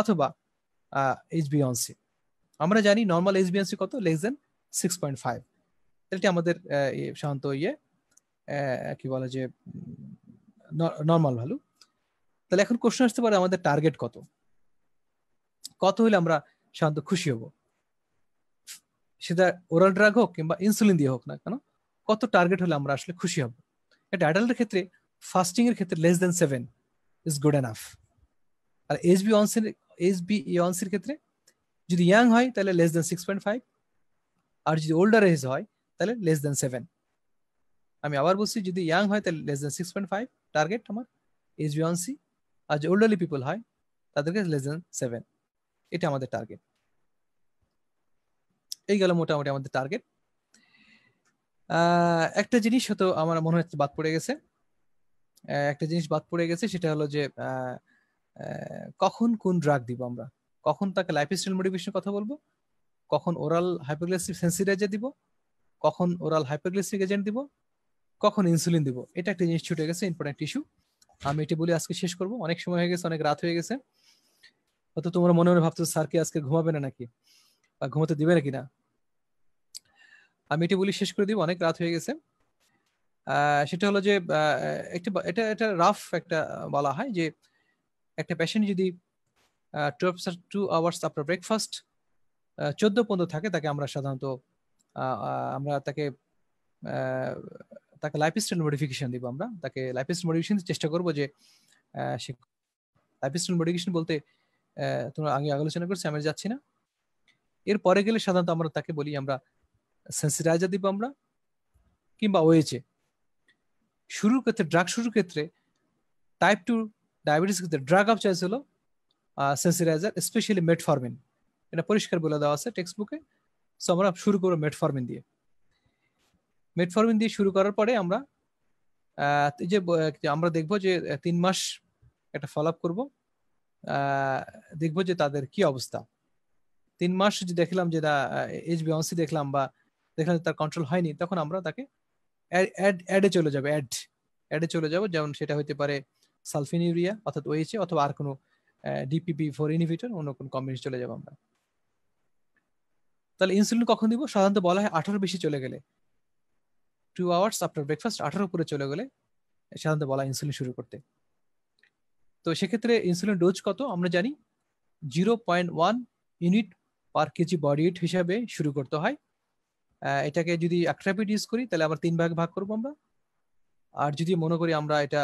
অথবা এইচ বিওসি আমরা জানি নর্মাল এইচ বিওসি কত less than six point five এটি আমাদের সাধারণত ইয়ে কি বলে যে নর্মাল ভ্যালু তাহলে এখন কোশ্চেন আসতে পারে আমাদের টার্গেট কত কত হলে আমরা সাধারণত খুশি হব সেটা ওরাল ড্রাগ হোক কিংবা ইনসুলিন দিয়ে হোক না কেন কত টার্গেট হলে আমরা আসলে খুশি হব এটা অ্যাডাল্টের ক্ষেত্রে ফাস্টিং এর ক্ষেত্রে less than seven is good enough আর এস বি অনসের এস বি অনসের ক্ষেত্রে যদি ইয়াং হয় তাহলে less than six point five আর যদি ওল্ডার এজ হয় তাহলে লেস দেন সেভেন আমি আবার বলছি যদি ইয়াং হয় তাহলে less than six point five target আমার এস বি অনসি আর যে ওল্ডারলি পিপল হয় তাদেরকে লেস দেন সেভেন এটা আমাদের টার্গেট এই গেল মোটামুটি আমাদের টার্গেট একটা জিনিস হয়তো আমার মনে হচ্ছে বাদ পড়ে গেছে একটা জিনিস বাদ পড়ে গেছে সেটা হলো যে কখন কোন ড্রাগ দিব আমরা কখন তাকে লাইফ স্টাইল মোটিভেশন কথা বলবো কখন ওরাল হাইপোগ্লাসিক সেন্সিটাইজার দিব কখন ওরাল হাইপোগ্লাসিক এজেন্ট দিব কখন ইনসুলিন দিব এটা একটা জিনিস ছুটে গেছে ইম্পর্টেন্ট ইস্যু আমি এটি বলে আজকে শেষ করব অনেক সময় হয়ে গেছে অনেক রাত হয়ে গেছে হয়তো তোমরা মনে মনে ভাবছো স্যার কি আজকে ঘুমাবে না নাকি বা ঘুমাতে দিবে নাকি না আমি এটি বলি শেষ করে দিব অনেক রাত হয়ে গেছে সেটা হলো যে একটা এটা এটা রাফ একটা বলা হয় যে একটা পেশেন্ট যদি টু আওয়ার্স আফটার ব্রেকফাস্ট চোদ্দ পনেরো থাকে তাকে আমরা সাধারণত আমরা তাকে তাকে লাইফ স্টাইল মডিফিকেশন দিব আমরা তাকে লাইফ স্টাইল মডিফিকেশন চেষ্টা করবো যে সে লাইফ স্টাইল মডিফিকেশন বলতে তোমরা আগে আলোচনা করছি আমি যাচ্ছি না এর পরে গেলে সাধারণত আমরা তাকে বলি আমরা সেন্সিটাইজার দিব আমরা কিংবা ওয়েজে শুরুর ক্ষেত্রে ড্রাগ শুরুর ক্ষেত্রে টাইপ টু ডায়াবেটিস ক্ষেত্রে ড্রাগ অফ চয়েস হলো সেন্সিটাইজার স্পেশালি মেটফরমিন এটা পরিষ্কার বলে দেওয়া আছে টেক্সট বুকে সো আমরা শুরু করবো মেটফরমিন দিয়ে মেটফরমিন দিয়ে শুরু করার পরে আমরা যে আমরা দেখব যে তিন মাস একটা ফলো আপ করবো দেখবো যে তাদের কি অবস্থা তিন মাস যে দেখলাম যে এইচ বিওয়ানসি দেখলাম বা দেখলাম তার কন্ট্রোল হয়নি তখন আমরা তাকে অ্যাডে চলে যাবে অ্যাড অ্যাডে চলে যাব যেমন সেটা হতে পারে সালফিন ইউরিয়া অর্থাৎ ওয়েচে অথবা আর কোনো ডিপিপি ফোর ইনিভিটার অন্য কোনো কম্বিনেশন চলে যাবো আমরা তাহলে ইনসুলিন কখন দিব সাধারণত বলা হয় আঠারো বেশি চলে গেলে টু আওয়ার্স আফটার ব্রেকফাস্ট আঠারো উপরে চলে গেলে সাধারণত বলা ইনসুলিন শুরু করতে তো সেক্ষেত্রে ইনসুলিন ডোজ কত আমরা জানি zero point one unit per KG body weight হিসাবে শুরু করতে হয় এটাকে যদি অ্যাক্রাপিড ইউজ করি তাহলে আবার তিন ভাগ ভাগ করবো আমরা আর যদি মনে করি আমরা এটা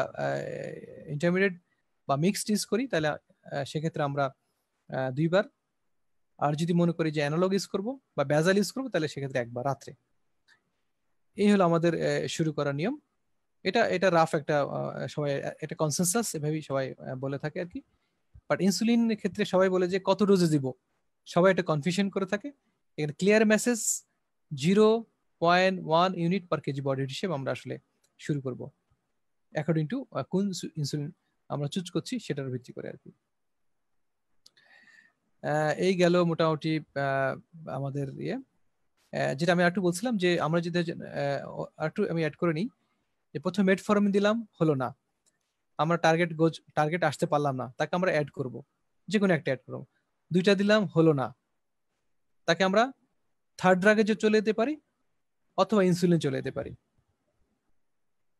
ইন্টারমিডিয়েট বা মিক্সড ইউজ করি তাহলে সেক্ষেত্রে আমরা দুইবার আর যদি মনে করি যে অ্যানালগ ইউজ করবো বা ব্যাজাল ইউজ করবো তাহলে সেক্ষেত্রে একবার রাত্রে এই হলো আমাদের শুরু করার নিয়ম এটা এটা রাফ একটা সবাই এটা কনসেনসাস এভাবেই সবাই বলে থাকে আর কি বাট ইনসুলিনের ক্ষেত্রে সবাই বলে যে কত ডোজে দিব সবাই এটা কনফিউশন করে থাকে এখানে clear message zero point one unit per KG বডির হিসেবে আমরা আসলে শুরু করব অ্যাকর্ডিং টু কোন ইনসুলিন আমরা চুজ করছি সেটার ভিত্তি করে আর কি এই গেল মোটামুটি আমাদের ইয়ে যেটা আমি একটু বলছিলাম যে আমরা যদি একটু আমি অ্যাড করে নিই যে প্রথমে মেটফরমিন দিলাম হলো না আমরা টার্গেট গোজ টার্গেট আসতে পারলাম না তাকে আমরা অ্যাড করব যে কোনো একটা অ্যাড করব দুইটা দিলাম হলো না তাকে আমরা থার্ড ড্রাগে যে চলে যেতে পারি অথবা ইনসুলিন চলে যেতে পারি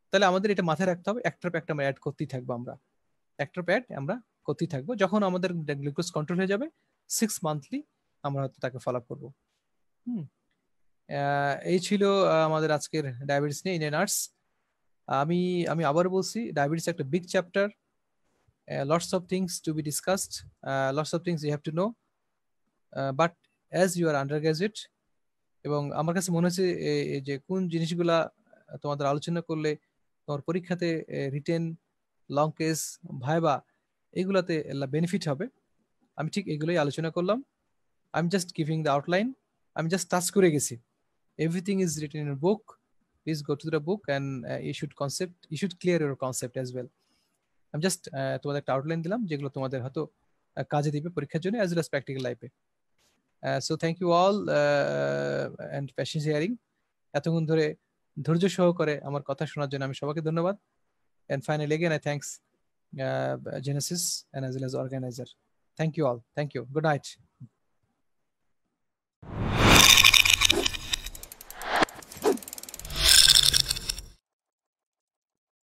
তাহলে আমাদের এটা মাথায় রাখতে হবে একটার প্যাক আমরা অ্যাড করতেই থাকবো আমরা একটার প্যাড আমরা করতেই থাকবো যখন আমাদের গ্লুকোজ কন্ট্রোল হয়ে যাবে সিক্স মান্থলি আমরা হয়তো তাকে ফলো করবো হুম এই ছিল আমাদের আজকের ডায়াবেটিস নিয়ে ইন্ডিয়ান আর্টস আমি আমি আবার বলছি ডায়াবেটিস একটা big chapter lots of things to be discussed lots of things you have to know but as you are undergraduate এবং আমার কাছে মনে হচ্ছে যে কোন জিনিসগুলা তোমাদের আলোচনা করলে তোমার পরীক্ষাতে রিটেন লং কেস ভাইবা এগুলাতে বেনিফিট হবে আমি ঠিক এগুলোই আলোচনা করলাম আমি জাস্ট গিভিং দ্য আউটলাইন আমি জাস্ট টাচ করে গেছি everything is written in book please go to the book and you should concept you should clear your concept as well আমি জাস্ট তোমাদের একটা আউটলাইন দিলাম যেগুলো তোমাদের হয়তো কাজে দিবে পরীক্ষার জন্য অ্যাজ ওয়েল অ্যাজ প্র্যাকটিক্যাল লাইফে so thank you all and patient hearing এতক্ষণ ধরে ধৈর্য সহকারে আমার কথা শোনার জন্য আমি সবাইকে ধন্যবাদ and finally again I thanks Genesis and as well as organizer thank you all thank you good night